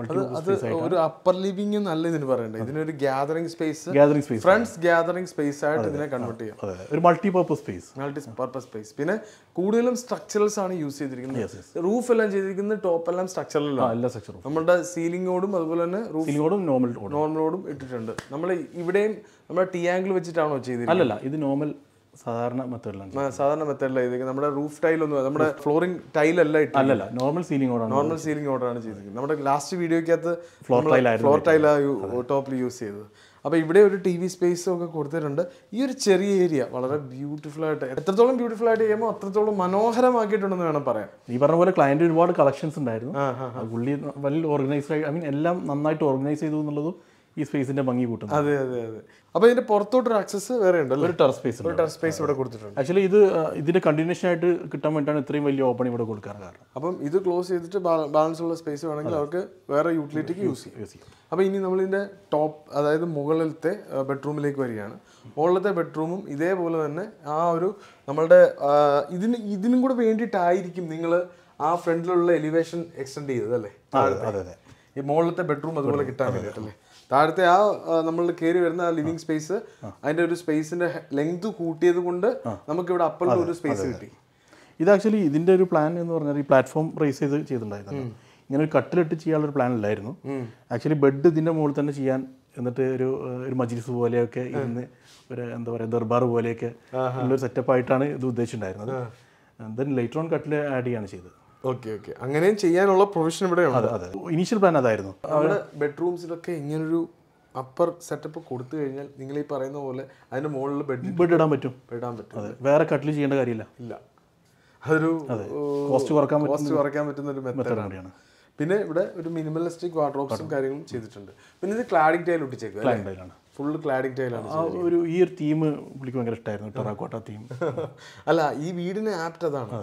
ഒരു അപ്പർ ലിവിംഗ് നല്ല ഇതിന് പറയണ്ടേ ഇതിനൊരു gathering space gathering space friends gathering space ആയിട്ട് ഇതിനെ കൺവേർട്ട് ചെയ്യാം ഒരു multi purpose space multi purpose space പിന്നെ കൂടുതലും സ്ട്രക്ചറൽസ് ആണ് യൂസ് ചെയ്തിരിക്കുന്നത് റൂഫ് എല്ലാം ചെയ്തിരിക്കുന്നത് ടോപ്പ് എല്ലാം സ്ട്രക്ചറലാണ് നമ്മുടെ സീലിംഗോടും അതുപോലെ തന്നെ സീലിംഗോടും നോർമൽ നോർമലോടും ഇട്ടിട്ടുണ്ട് നമ്മൾ ഇവിടെയും നമ്മുടെ ടി ആംഗിൾ വെച്ചിട്ടാണോ ചെയ്തിരിക്കുന്നത് അല്ലല്ല ഇത് നോർമൽ സാധാരണ മെത്തേഡിലാണ് സാധാരണ മെത്തേഡിലാണ് ചെയ്തേക്കുന്നത് നമ്മുടെ റൂഫ് ടൈൽ ഒന്നും നമ്മുടെ ഫ്ലോറിംഗ് ടൈൽ അല്ല അല്ലല്ല normal ceiling order normal ceiling order ആണ് ചെയ്തിരിക്കുന്നത് നമ്മുടെ ലാസ്റ്റ് വീഡിയോക്കകത്ത് ഫ്ലോർ ടൈൽ ഫ്ലോർ ടൈലാണ് ടോപ്പിൽ യൂസ് ചെയ്തത് അപ്പോൾ ഇവിടെ ഒരു ടി വി സ്പേസും ഒക്കെ കൊടുത്തിട്ടുണ്ട് ഈ ഒരു ചെറിയ ഏരിയ വളരെ ബ്യൂട്ടിഫുൾ ആയിട്ട് എത്രത്തോളം ബ്യൂട്ടിഫുൾ ആയിട്ട് ചെയ്യുമ്പോൾ അത്രത്തോളം മനോഹരമാക്കിയിട്ടുണ്ടെന്ന് വേണം പറയാം ഈ പറഞ്ഞ പോലെ ക്ലയൻറ്റ് ഒരുപാട് കളക്ഷൻസ് ഉണ്ടായിരുന്നു പുള്ളി വലിയ ഓർഗനൈസ്ഡ് ആയി ഐ മീൻ എല്ലാം നന്നായിട്ട് ഓർഗനൈസ് ചെയ്തു എന്നുള്ളതും ഈ സ്പേസിന്റെ ഭംഗി കൂട്ടുന്നത് അതെ അതെ അതെ അപ്പോൾ ഇതിന്റെ പുറത്തോട്ടൊരു ആക്സസ് വേറെ ഉണ്ടല്ലോ ഒരു ടെറസ് സ്പേസ് ഒരു ടെറസ് സ്പേസ് ഇവിടെ കൊടുത്തിട്ടുണ്ട് ആക്ച്വലി ഇത് ഇതിന്റെ കണ്ടിന്യൂഷൻ ആയിട്ട് കിട്ടാൻ വേണ്ടിയിട്ടാണ് ഇത്രയും വലിയ ഓപ്പൺ ഇവിടെ കൊടുക്കാൻ കാരണം അപ്പം ഇത് ക്ലോസ് ചെയ്തിട്ട് ബാലൻസ് ഉള്ള സ്പേസ് വേണമെങ്കിൽ അവർക്ക് വേറെ യൂട്ടിലിറ്റിക്ക് യൂസ് ചെയ്യും അപ്പോൾ ഇനി നമ്മൾ ഇതിന്റെ ടോപ്പ് അതായത് മുകളിലത്തെ ബെഡ്റൂമിലേക്ക് വരികയാണ് മുകളിലത്തെ ബെഡ്റൂമും ഇതേപോലെ തന്നെ ആ ഒരു നമ്മളുടെ ഇതിന് ഇതിനും കൂടെ വേണ്ടിയിട്ടായിരിക്കും നിങ്ങൾ ആ ഫ്രണ്ടിലുള്ള എലിവേഷൻ എക്സ്റ്റെൻഡ് ചെയ്തത് അല്ലേ ഈ മുകളിലത്തെ ബെഡ്റൂം അതുപോലെ കിട്ടാൻ വേണ്ടിയിട്ടല്ലേ താഴത്തെ ആ നമ്മൾ കയറി വരുന്ന ലിവിങ് സ്പേസ് അതിന്റെ ഒരു സ്പേസിന്റെ ലെങ്ത് കൂട്ടിയത് കൊണ്ട് നമുക്ക് ഇവിടെ അപ്പറിൽ ഒരു സ്പേസ് കിട്ടി ഇത് ആക്ച്വലി ഇതിന്റെ ഒരു പ്ലാൻ എന്ന് പറഞ്ഞാൽ ഈ പ്ലാറ്റ്ഫോം റേസ് ചെയ്ത് ചെയ്തിട്ടുണ്ടായിരുന്നു ഇങ്ങനെ ഒരു കട്ടിലിട്ട് ചെയ്യാനുള്ള ഒരു പ്ലാൻ ഇല്ലായിരുന്നു ആക്ച്വലി ബെഡ് ഇതിന്റെ മുകളിൽ തന്നെ ചെയ്യാൻ എന്നിട്ട് ഒരു ഒരു മജ്ലിസ് പോലെയൊക്കെ ഇരുന്ന് ഒരു എന്താ പറയുക ദർബാർ പോലെയൊക്കെ ഉള്ളൊരു സെറ്റപ്പ് ആയിട്ടാണ് ഇത് ഉദ്ദേശിച്ചിട്ടുണ്ടായിരുന്നത് ദെൻ ലേറ്റർ ഓൺ കട്ടിൽ ആഡ് ചെയ്യാണ് ചെയ്തത് ഓക്കെ ഓക്കെ അങ്ങനെയും ചെയ്യാനുള്ള പ്രൊവിഷൻ ഇവിടെ ഉണ്ട് ഇനീഷ്യൽ പ്ലാൻ അതായിരുന്നു അവിടെ ബെഡ്റൂംസിലൊക്കെ ഇങ്ങനൊരു അപ്പർ സെറ്റപ്പ് കൊടുത്തു കഴിഞ്ഞാൽ നിങ്ങൾ ഈ പറയുന്ന പോലെ അതിന്റെ മുകളിൽ ബെഡ് ബെഡ് ഇടാൻ പറ്റും ഇടാൻ പറ്റും വേറെ കട്ടിൽ ചെയ്യേണ്ട കാര്യമില്ല ഇല്ല അതൊരു കോസ്റ്റ് കുറക്കാൻ കോസ്റ്റ് കുറയ്ക്കാൻ പറ്റുന്ന ഒരു മെത്തേഡാണ് പിന്നെ ഇവിടെ ഒരു മിനിമലിസ്റ്റിക് വാർഡ്രോബ്സും കാര്യങ്ങളും ചെയ്തിട്ടുണ്ട് പിന്നെ ഇത് ക്ലാഡിംഗ് ടൈൽ ടൈലാണ് ഫുൾ ക്ലാഡിംഗ് ടൈലാണ് ഒരു ഈ ഒരു തീം പുള്ളിക്ക് ഭയങ്കര ഇഷ്ടമായിരുന്നു ടെറാക്കോട്ട തീം അല്ല ഈ വീടിന് ആപ്റ്റ് അതാണ്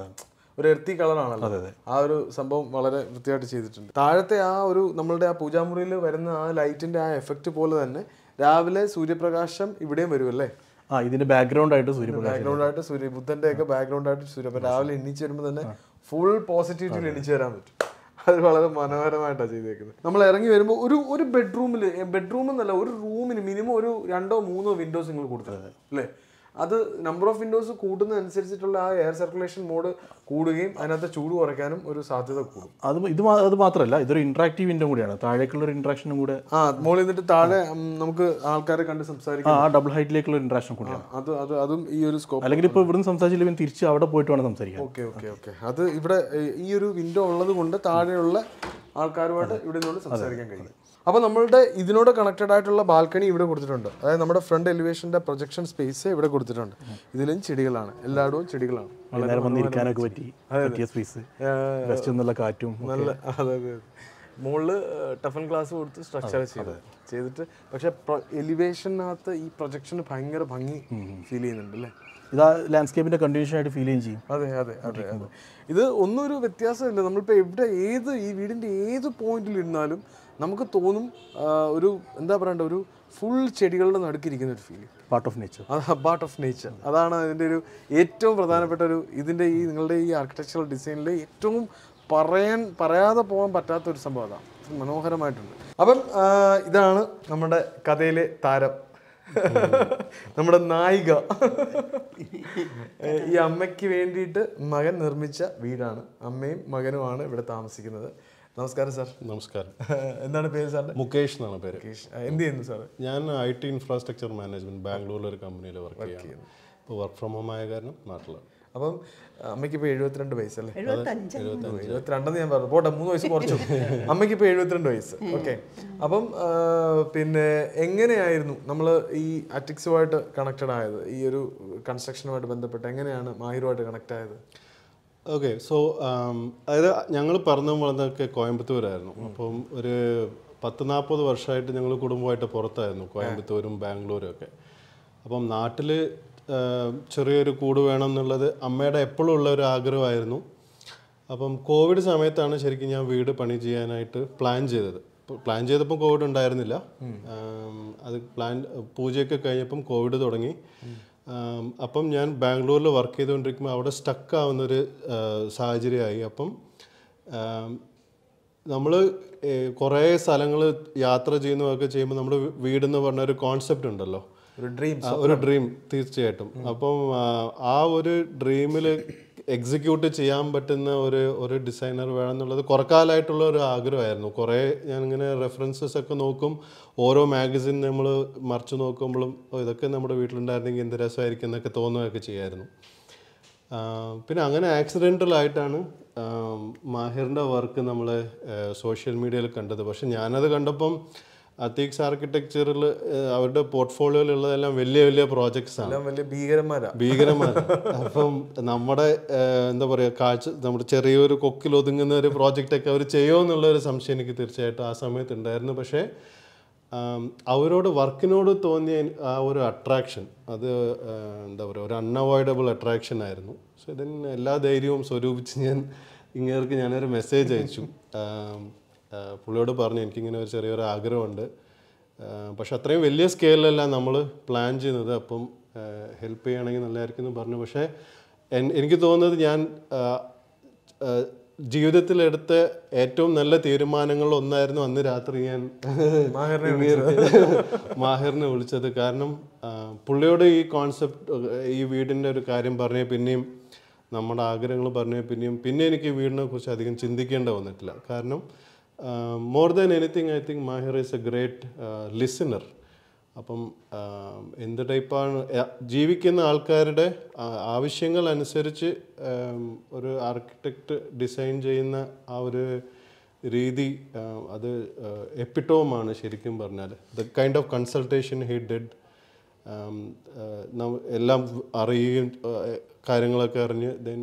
ഒരു എർത്തി കളറാണല്ലോ ആ ഒരു സംഭവം വളരെ വൃത്തിയായിട്ട് ചെയ്തിട്ടുണ്ട് താഴത്തെ ആ ഒരു നമ്മളുടെ ആ പൂജാമുറിയിൽ വരുന്ന ആ ലൈറ്റിന്റെ ആ എഫക്റ്റ് പോലെ തന്നെ രാവിലെ സൂര്യപ്രകാശം ഇവിടെയും വരുമല്ലേ ആ ഇതിന്റെ ബാക്ക്ഗ്രൗണ്ട് ആയിട്ട് സൂര്യ ബാക്ക്ഗ്രൗണ്ട് ആയിട്ട് സൂര്യ ബുദ്ധന്റെ ഒക്കെ ബാക്ക്ഗ്രൗണ്ട് ആയിട്ട് സൂര്യ രാവിലെ എണീച്ച് വരുമ്പോൾ തന്നെ ഫുൾ പോസിറ്റിവിറ്റി എണീച്ച് തരാൻ പറ്റും അത് വളരെ മനോഹരമായിട്ടാണ് ചെയ്തേക്കുന്നത് നമ്മൾ ഇറങ്ങി വരുമ്പോൾ ഒരു ഒരു ബെഡ്റൂമിൽ ബെഡ്റൂം എന്നല്ല ഒരു റൂമിന് മിനിമം ഒരു രണ്ടോ മൂന്നോ വിൻഡോസ് നിങ്ങൾ കൊടുത്തത് അല്ലേ അത് നമ്പർ ഓഫ് വിൻഡോസ് കൂടുന്ന അനുസരിച്ചിട്ടുള്ള ആ എയർ സർക്കുലേഷൻ മോഡ് കൂടുകയും അതിനകത്ത് ചൂട് കുറയ്ക്കാനും ഒരു സാധ്യത കൂടും അത് ഇത് അത് മാത്രമല്ല ഇതൊരു ഇന്ററാക്റ്റീവ് വിൻഡോ കൂടിയാണ് താഴേക്കുള്ള ഒരു ഇന്ററാക്ഷനും കൂടെ ആ മോളിൽ നിന്നിട്ട് താഴെ നമുക്ക് ആൾക്കാരെ കണ്ട് സംസാരിക്കാം ആ ഡബിൾ ഹൈറ്റിലേക്കുള്ള ഇന്ററാക്ഷൻ കൂടിയാണ് അത് അത് അതും ഈ ഒരു സ്കോപ്പ് അല്ലെങ്കിൽ ഇപ്പോൾ ഇവിടുന്ന് സംസാരിച്ചില്ലെങ്കിൽ തിരിച്ച് അവിടെ പോയിട്ട് വേണം സംസാരിക്കാം ഓക്കെ ഓക്കെ ഓക്കെ അത് ഇവിടെ ഈ ഒരു വിൻഡോ ഉള്ളത് കൊണ്ട് താഴെയുള്ള ആൾക്കാരുമായിട്ട് ഇവിടെ നിന്നുകൊണ്ട് സംസാരിക്കാൻ കഴിയും അപ്പോൾ നമ്മളുടെ ഇതിനോട് കണക്റ്റഡ് ആയിട്ടുള്ള ബാൽക്കണി ഇവിടെ കൊടുത്തിട്ടുണ്ട് അതായത് നമ്മുടെ ഫ്രണ്ട് എലിവേഷൻ്റെ പ്രൊജക്ഷൻ സ്പേസ് ഇവിടെ കൊടുത്തിട്ടുണ്ട് ഇതിലും ചെടികളാണ് എല്ലായിടവും ചെടികളാണ് വന്നിരിക്കാനൊക്കെ നല്ല കാറ്റും നല്ല അതെ അതെ മുകളിൽ ടഫൻ ക്ലാസ് കൊടുത്ത് സ്ട്രക്ചർ ചെയ്തത് ചെയ്തിട്ട് പക്ഷേ എലിവേഷനകത്ത് ഈ പ്രൊജക്ഷൻ ഭയങ്കര ഭംഗി ഫീൽ ചെയ്യുന്നുണ്ട് അല്ലേ ഇത് ലാൻഡ്സ്കേപ്പിന്റെ കണ്ടിന്യൂഷൻ ആയിട്ട് ഫീൽ ചെയ്യും ചെയ്യും അതെ അതെ അതെ ഇത് ഒന്നും ഒരു വ്യത്യാസമില്ല നമ്മളിപ്പോ എവിടെ ഏത് ഈ വീടിന്റെ ഏത് പോയിന്റിൽ ഇരുന്നാലും നമുക്ക് തോന്നും ഒരു എന്താ പറയണ്ട ഒരു ഫുൾ ചെടികളുടെ നടുക്കിരിക്കുന്ന ഒരു feel part of nature part of nature അതാണ് അതിൻ്റെ ഒരു ഏറ്റവും പ്രധാനപ്പെട്ട ഒരു ഇതിൻ്റെ ഈ നിങ്ങളുടെ ഈ ആർക്കിടെക്ചറൽ ഡിസൈനിൽ ഏറ്റവും പറയാൻ പറയാതെ പോകാൻ പറ്റാത്ത ഒരു സംഭവം അതാണ് മനോഹരമായിട്ടുണ്ട് അപ്പം ഇതാണ് നമ്മുടെ കഥയിലെ താരം നമ്മുടെ നായിക ഈ അമ്മയ്ക്ക് വേണ്ടിയിട്ട് മകൻ നിർമ്മിച്ച വീടാണ് അമ്മയും മകനുമാണ് ഇവിടെ താമസിക്കുന്നത് നമസ്കാരം സാർ നമസ്കാരം എന്താണ് പേര് സാറിന്റെ മുകേഷ് എന്നാണ് പേര് എന്ത് ചെയ്യുന്നു സാർ ഞാൻ ഐ ടി ഇൻഫ്രാസ്ട്രക്ചർ മാനേജ്മെന്റ് ബാംഗ്ലൂരിൽ ഒരു കമ്പനിയിൽ വർക്ക് ചെയ്യുന്നു ഇപ്പോൾ വർക്ക് ഫ്രം ഹോം ആയ കാരണം നാട്ടിലാണ് അപ്പം അമ്മയ്ക്ക് ഇപ്പോൾ എഴുപത്തിരണ്ട് വയസ്സല്ലേ എഴുപത്തിരണ്ടെന്ന് ഞാൻ പറഞ്ഞു പോട്ടെ മൂന്ന് വയസ്സ് കുറച്ചു അമ്മയ്ക്ക് ഇപ്പോൾ എഴുപത്തിരണ്ട് വയസ്സ് ഓക്കെ അപ്പം പിന്നെ എങ്ങനെയായിരുന്നു നമ്മൾ ഈ അറ്റിക്സുമായിട്ട് കണക്റ്റഡ് ആയത് ഈ ഒരു കൺസ്ട്രക്ഷനുമായിട്ട് ബന്ധപ്പെട്ട് എങ്ങനെയാണ് മാഹിറുമായിട്ട് കണക്ട് ആയത് ഓക്കെ സോ um, അതായത് ഞങ്ങൾ പറഞ്ഞു വളർന്നൊക്കെ കോയമ്പത്തൂരായിരുന്നു അപ്പം ഒരു പത്ത് നാൽപ്പത് വർഷമായിട്ട് ഞങ്ങൾ കുടുംബമായിട്ട് പുറത്തായിരുന്നു കോയമ്പത്തൂരും ബാംഗ്ലൂരും ഒക്കെ അപ്പം നാട്ടിൽ ചെറിയൊരു കൂട് വേണം എന്നുള്ളത് അമ്മയുടെ എപ്പോഴും ഉള്ള ഒരു ആഗ്രഹമായിരുന്നു അപ്പം കോവിഡ് സമയത്താണ് ശരിക്കും ഞാൻ വീട് പണി ചെയ്യാനായിട്ട് പ്ലാൻ ചെയ്തത് പ്ലാൻ ചെയ്തപ്പം കോവിഡ് ഉണ്ടായിരുന്നില്ല അത് പ്ലാൻ പൂജയൊക്കെ കഴിഞ്ഞപ്പം കോവിഡ് തുടങ്ങി അപ്പം ഞാൻ ബാംഗ്ലൂരിൽ വർക്ക് ചെയ്തുകൊണ്ടിരിക്കുമ്പോൾ അവിടെ സ്റ്റക്ക് ആവുന്നൊരു സാഹചര്യമായി അപ്പം നമ്മൾ കുറേ സ്ഥലങ്ങൾ യാത്ര ചെയ്യുന്നതൊക്കെ ചെയ്യുമ്പോൾ നമ്മൾ വീടെന്ന് പറഞ്ഞ ഒരു കോൺസെപ്റ്റ് ഉണ്ടല്ലോ ഒരു ഡ്രീം ഒരു ഡ്രീം തീർച്ചയായിട്ടും അപ്പം ആ ഒരു ഡ്രീമിൽ എക്സിക്യൂട്ട് ചെയ്യാൻ പറ്റുന്ന ഒരു ഒരു ഡിസൈനർ വേണം എന്നുള്ളത് കുറക്കാലായിട്ടുള്ള ഒരു ആഗ്രഹമായിരുന്നു കുറേ ഞാനിങ്ങനെ റെഫറൻസസ് ഒക്കെ നോക്കും ഓരോ മാഗസിൻ നമ്മൾ മറിച്ച് നോക്കുമ്പോഴും ഇതൊക്കെ നമ്മുടെ വീട്ടിലുണ്ടായിരുന്നെങ്കിൽ എന്ത് രസമായിരിക്കും എന്നൊക്കെ തോന്നുകയൊക്കെ ചെയ്യായിരുന്നു പിന്നെ അങ്ങനെ ആക്സിഡൻ്റലായിട്ടാണ് മാഹിറിൻ്റെ വർക്ക് നമ്മൾ സോഷ്യൽ മീഡിയയിൽ കണ്ടത് പക്ഷെ ഞാനത് കണ്ടപ്പം അത്തീക്സ് ആർക്കിടെക്ചറിൽ അവരുടെ പോർട്ട്ഫോളിയോയിലുള്ളതെല്ലാം വലിയ വലിയ പ്രോജക്ട്സ് ആണ് വലിയ ഭീകരന്മാരാണ് ഭീകരന്മാരാണ് അപ്പം നമ്മുടെ എന്താ പറയുക കാഴ്ച നമ്മുടെ ചെറിയൊരു കൊക്കിൽ ഒതുങ്ങുന്ന ഒരു പ്രോജക്റ്റൊക്കെ അവർ ചെയ്യുമോ എന്നുള്ള ഒരു സംശയം എനിക്ക് തീർച്ചയായിട്ടും ആ സമയത്ത് ഉണ്ടായിരുന്നു പക്ഷേ അവരോട് വർക്കിനോട് തോന്നിയ ആ ഒരു അട്രാക്ഷൻ അത് എന്താ പറയുക ഒരു അൺഅവോയ്ഡബിൾ അട്രാക്ഷൻ ആയിരുന്നു സോ ഇതിന് എല്ലാ ധൈര്യവും സ്വരൂപിച്ച് ഞാൻ ഇങ്ങേർക്ക് ഞാനൊരു മെസ്സേജ് അയച്ചു പുള്ളിയോട് പറഞ്ഞു എനിക്കിങ്ങനെ ഒരു ചെറിയൊരു ആഗ്രഹമുണ്ട് പക്ഷെ അത്രയും വലിയ സ്കെയിലല്ല നമ്മൾ പ്ലാൻ ചെയ്യുന്നത് അപ്പം ഹെൽപ്പ് ചെയ്യണമെങ്കിൽ നല്ലതായിരിക്കും എന്ന് പറഞ്ഞു പക്ഷേ എനിക്ക് തോന്നുന്നത് ഞാൻ ജീവിതത്തിലെടുത്ത ഏറ്റവും നല്ല തീരുമാനങ്ങളിൽ ഒന്നായിരുന്നു അന്ന് രാത്രി ഞാൻ മാഹിറിനെ വിളിച്ചത് കാരണം പുള്ളിയോട് ഈ കോൺസെപ്റ്റ് ഈ വീടിൻ്റെ ഒരു കാര്യം പറഞ്ഞ പിന്നെയും നമ്മുടെ ആഗ്രഹങ്ങൾ പറഞ്ഞ പിന്നെയും പിന്നെ എനിക്ക് വീടിനെ കുറിച്ച് അധികം ചിന്തിക്കേണ്ട വന്നിട്ടില്ല കാരണം more than anything I think Mahir is a great listener അപ്പം um, എന്ത് ടൈപ്പാണ് ജീവിക്കുന്ന ആൾക്കാരുടെ ആവശ്യങ്ങൾ അനുസരിച്ച് um, ഒരു ആർക്കിടെക്ട് ഡിസൈൻ ചെയ്യുന്ന ആ ഒരു രീതി അത് എപ്പിറ്റോമാണ് ശരിക്കും പറഞ്ഞാൽ the kind of consultation he did എല്ലാം അറിയുകയും കാര്യങ്ങളൊക്കെ അറിഞ്ഞ് ദെൻ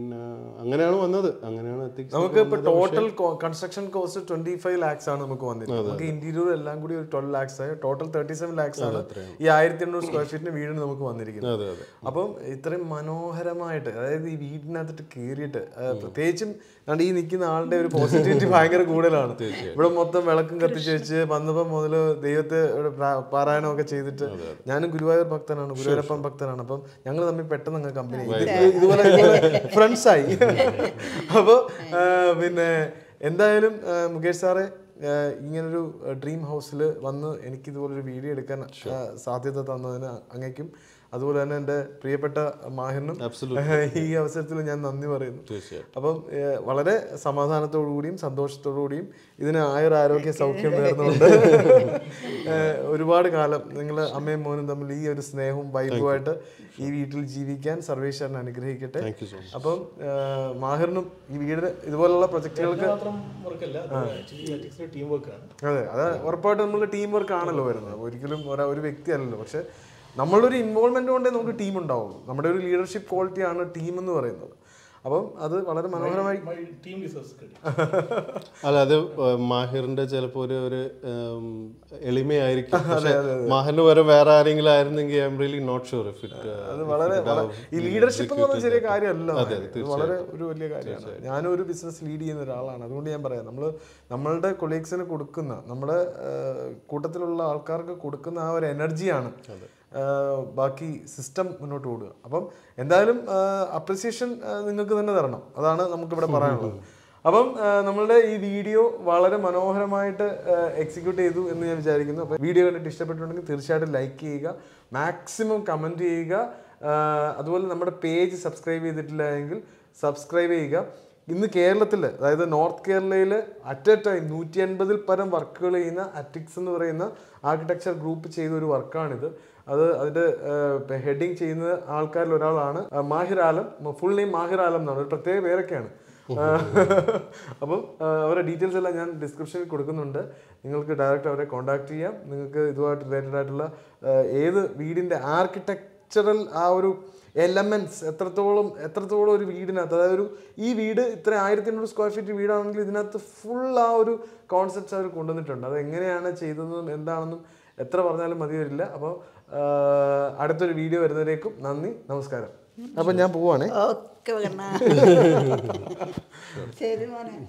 അങ്ങനെയാണ് വന്നത് അങ്ങനെയാണ് നമുക്ക് ഇപ്പോൾ total construction cost twenty five lakhs ആണ് നമുക്ക് വന്നിരുന്നത് നമുക്ക് ഇന്റീരിയർ എല്ലാം കൂടി ഒരു ട്വൽവ് ലാക്സ് ആയി ടോട്ടൽ തേർട്ടി സെവൻ ലാക്സ് ആണ് ഈ ആയിരത്തി എണ്ണൂറ് സ്ക്വയർ ഫീറ്റിന് വീടിന് നമുക്ക് വന്നിരിക്കുന്നത് അപ്പം ഇത്രയും മനോഹരമായിട്ട് അതായത് ഈ വീടിനകത്തിട്ട് കയറിയിട്ട് പ്രത്യേകിച്ചും കണ്ട് ഈ നിൽക്കുന്ന ആളുടെ ഒരു പോസിറ്റിവിറ്റി ഭയങ്കര കൂടുതലാണ് ഇവിടെ മൊത്തം വിളക്കും കത്തിച്ച് വെച്ച് വന്നപ്പം മുതൽ ദൈവത്തെ പാരായണമൊക്കെ ചെയ്തിട്ട് ഞാനും ഗുരുവായൂർ ഭക്തനാണ് ഗുരുവായൂരപ്പൻ ഭക്തനാണ് അപ്പം ഞങ്ങൾ തമ്മിൽ പെട്ടെന്ന് അങ്ങ് കമ്പനി ഇതുപോലെ ഫ്രണ്ട്സായി അപ്പോൾ പിന്നെ എന്തായാലും മുകേഷ് സാറെ ഇങ്ങനൊരു ഡ്രീം ഹൗസിൽ വന്ന് എനിക്കിതുപോലൊരു വീഡിയോ എടുക്കാൻ സാധ്യത തന്നതിന് അങ്ങേക്കും അതുപോലെ തന്നെ എൻ്റെ പ്രിയപ്പെട്ട മാഹിറിനും ഈ അവസരത്തിൽ ഞാൻ നന്ദി പറയുന്നു അപ്പം വളരെ സമാധാനത്തോടു കൂടിയും സന്തോഷത്തോടു കൂടിയും ഇതിന് ആയുരാരോഗ്യ സൗഖ്യം നേർന്നുകൊണ്ട് ഒരുപാട് കാലം നിങ്ങൾ അമ്മയും മോനും തമ്മിൽ ഈ ഒരു സ്നേഹവും വൈബുമായിട്ട് ഈ വീട്ടിൽ ജീവിക്കാൻ സർവേശ്വരൻ അനുഗ്രഹിക്കട്ടെ അപ്പം മാഹിറിനും ഈ വീട് ഇതുപോലുള്ള പ്രൊജക്ടുകൾക്ക് അതെ അത് ഉറപ്പായിട്ട് നമ്മൾ ടീം വർക്ക് ആണല്ലോ വരുന്നത് ഒരിക്കലും ഒരു വ്യക്തിയല്ലല്ലോ പക്ഷെ നമ്മളൊരു ഇൻവോൾവ്മെന്റ് കൊണ്ടേ നമുക്ക് ടീം ഉണ്ടാവുള്ളൂ നമ്മുടെ ഒരു ലീഡർഷിപ്പ് ക്വാളിറ്റിയാണ് ടീം എന്ന് പറയുന്നത് അപ്പം അത് വളരെ മനോഹരമായി ടീം അല്ല അത് മാഹിറിന്റെ ചിലപ്പോ ഒരു ഒരു എളിമയായിരിക്കും മാഹിറിന് വരെ വേറെ ആരെങ്കിലും ആയിരുന്നെങ്കിൽ I am really not sure if it അത് വളരെ ഈ ലീഡർഷിപ്പ് എന്ന് പറഞ്ഞ ചെറിയ കാര്യമല്ല വളരെ ഒരു വലിയ കാര്യമാണ് ഞാനും ഒരു ബിസിനസ് ലീഡ് ചെയ്യുന്ന ഒരാളാണ് അതുകൊണ്ട് ഞാൻ പറയാം നമ്മൾ നമ്മളുടെ കൊളീഗ്സിന് കൊടുക്കുന്ന നമ്മുടെ കൂട്ടത്തിലുള്ള ആൾക്കാർക്ക് കൊടുക്കുന്ന ആ ഒരു എനർജിയാണ് അതെ ബാക്കി സിസ്റ്റം മുന്നോട്ട് ഓടുക അപ്പം എന്തായാലും അപ്രിസിയേഷൻ നിങ്ങൾക്ക് തന്നെ തരണം അതാണ് നമുക്കിവിടെ പറയാനുള്ളത് അപ്പം നമ്മളുടെ ഈ വീഡിയോ വളരെ മനോഹരമായിട്ട് എക്സിക്യൂട്ട് ചെയ്തു എന്ന് ഞാൻ വിചാരിക്കുന്നു അപ്പോൾ വീഡിയോ കണ്ടിട്ട് ഇഷ്ടപ്പെട്ടിട്ടുണ്ടെങ്കിൽ തീർച്ചയായിട്ടും ലൈക്ക് ചെയ്യുക മാക്സിമം കമൻറ്റ് ചെയ്യുക അതുപോലെ നമ്മുടെ പേജ് സബ്സ്ക്രൈബ് ചെയ്തിട്ടില്ല എങ്കിൽ സബ്സ്ക്രൈബ് ചെയ്യുക ഇന്ന് കേരളത്തിൽ അതായത് നോർത്ത് കേരളയിൽ അറ്റ് എ ടൈം നൂറ്റി അൻപതിൽ പരം വർക്കുകൾ ചെയ്യുന്ന അറ്റിക്സ് എന്ന് പറയുന്ന ആർക്കിടെക്ചർ ഗ്രൂപ്പ് ചെയ്ത ഒരു വർക്കാണിത് അത് അതിന്റെ ഹെഡിങ് ചെയ്യുന്ന ആൾക്കാരിൽ ഒരാളാണ് മാഹിർ ആലം ഫുൾ നെയിം മാഹിർ ആലം എന്നാണ് ഒരു പ്രത്യേക പേരൊക്കെയാണ് അപ്പം അവരുടെ ഡീറ്റെയിൽസ് എല്ലാം ഞാൻ ഡിസ്ക്രിപ്ഷനിൽ കൊടുക്കുന്നുണ്ട് നിങ്ങൾക്ക് ഡയറക്റ്റ് അവരെ കോൺടാക്ട് ചെയ്യാം നിങ്ങൾക്ക് ഇതുമായിട്ട് റിലേറ്റഡ് ആയിട്ടുള്ള ഏത് വീടിൻ്റെ ആർക്കിടെക്ചറൽ ആ ഒരു എലമെന്റ്സ് എത്രത്തോളം എത്രത്തോളം ഒരു വീടിനകത്ത് അതായത് ഒരു ഈ വീട് ഇത്ര ആയിരത്തി എണ്ണൂറ് സ്ക്വയർ ഫീറ്റ് വീടാണെങ്കിൽ ഇതിനകത്ത് ഫുൾ ആ ഒരു കോൺസെപ്റ്റ്സ് അവർ കൊണ്ടുവന്നിട്ടുണ്ട് അത് എങ്ങനെയാണ് ചെയ്തതെന്നും എന്താണെന്നും എത്ര പറഞ്ഞാലും മതി വരില്ല അപ്പോൾ അടുത്തൊരു വീഡിയോ വരുന്നവരേക്കും നന്ദി നമസ്കാരം അപ്പം ഞാൻ പോവാണേ ശരി മോനെ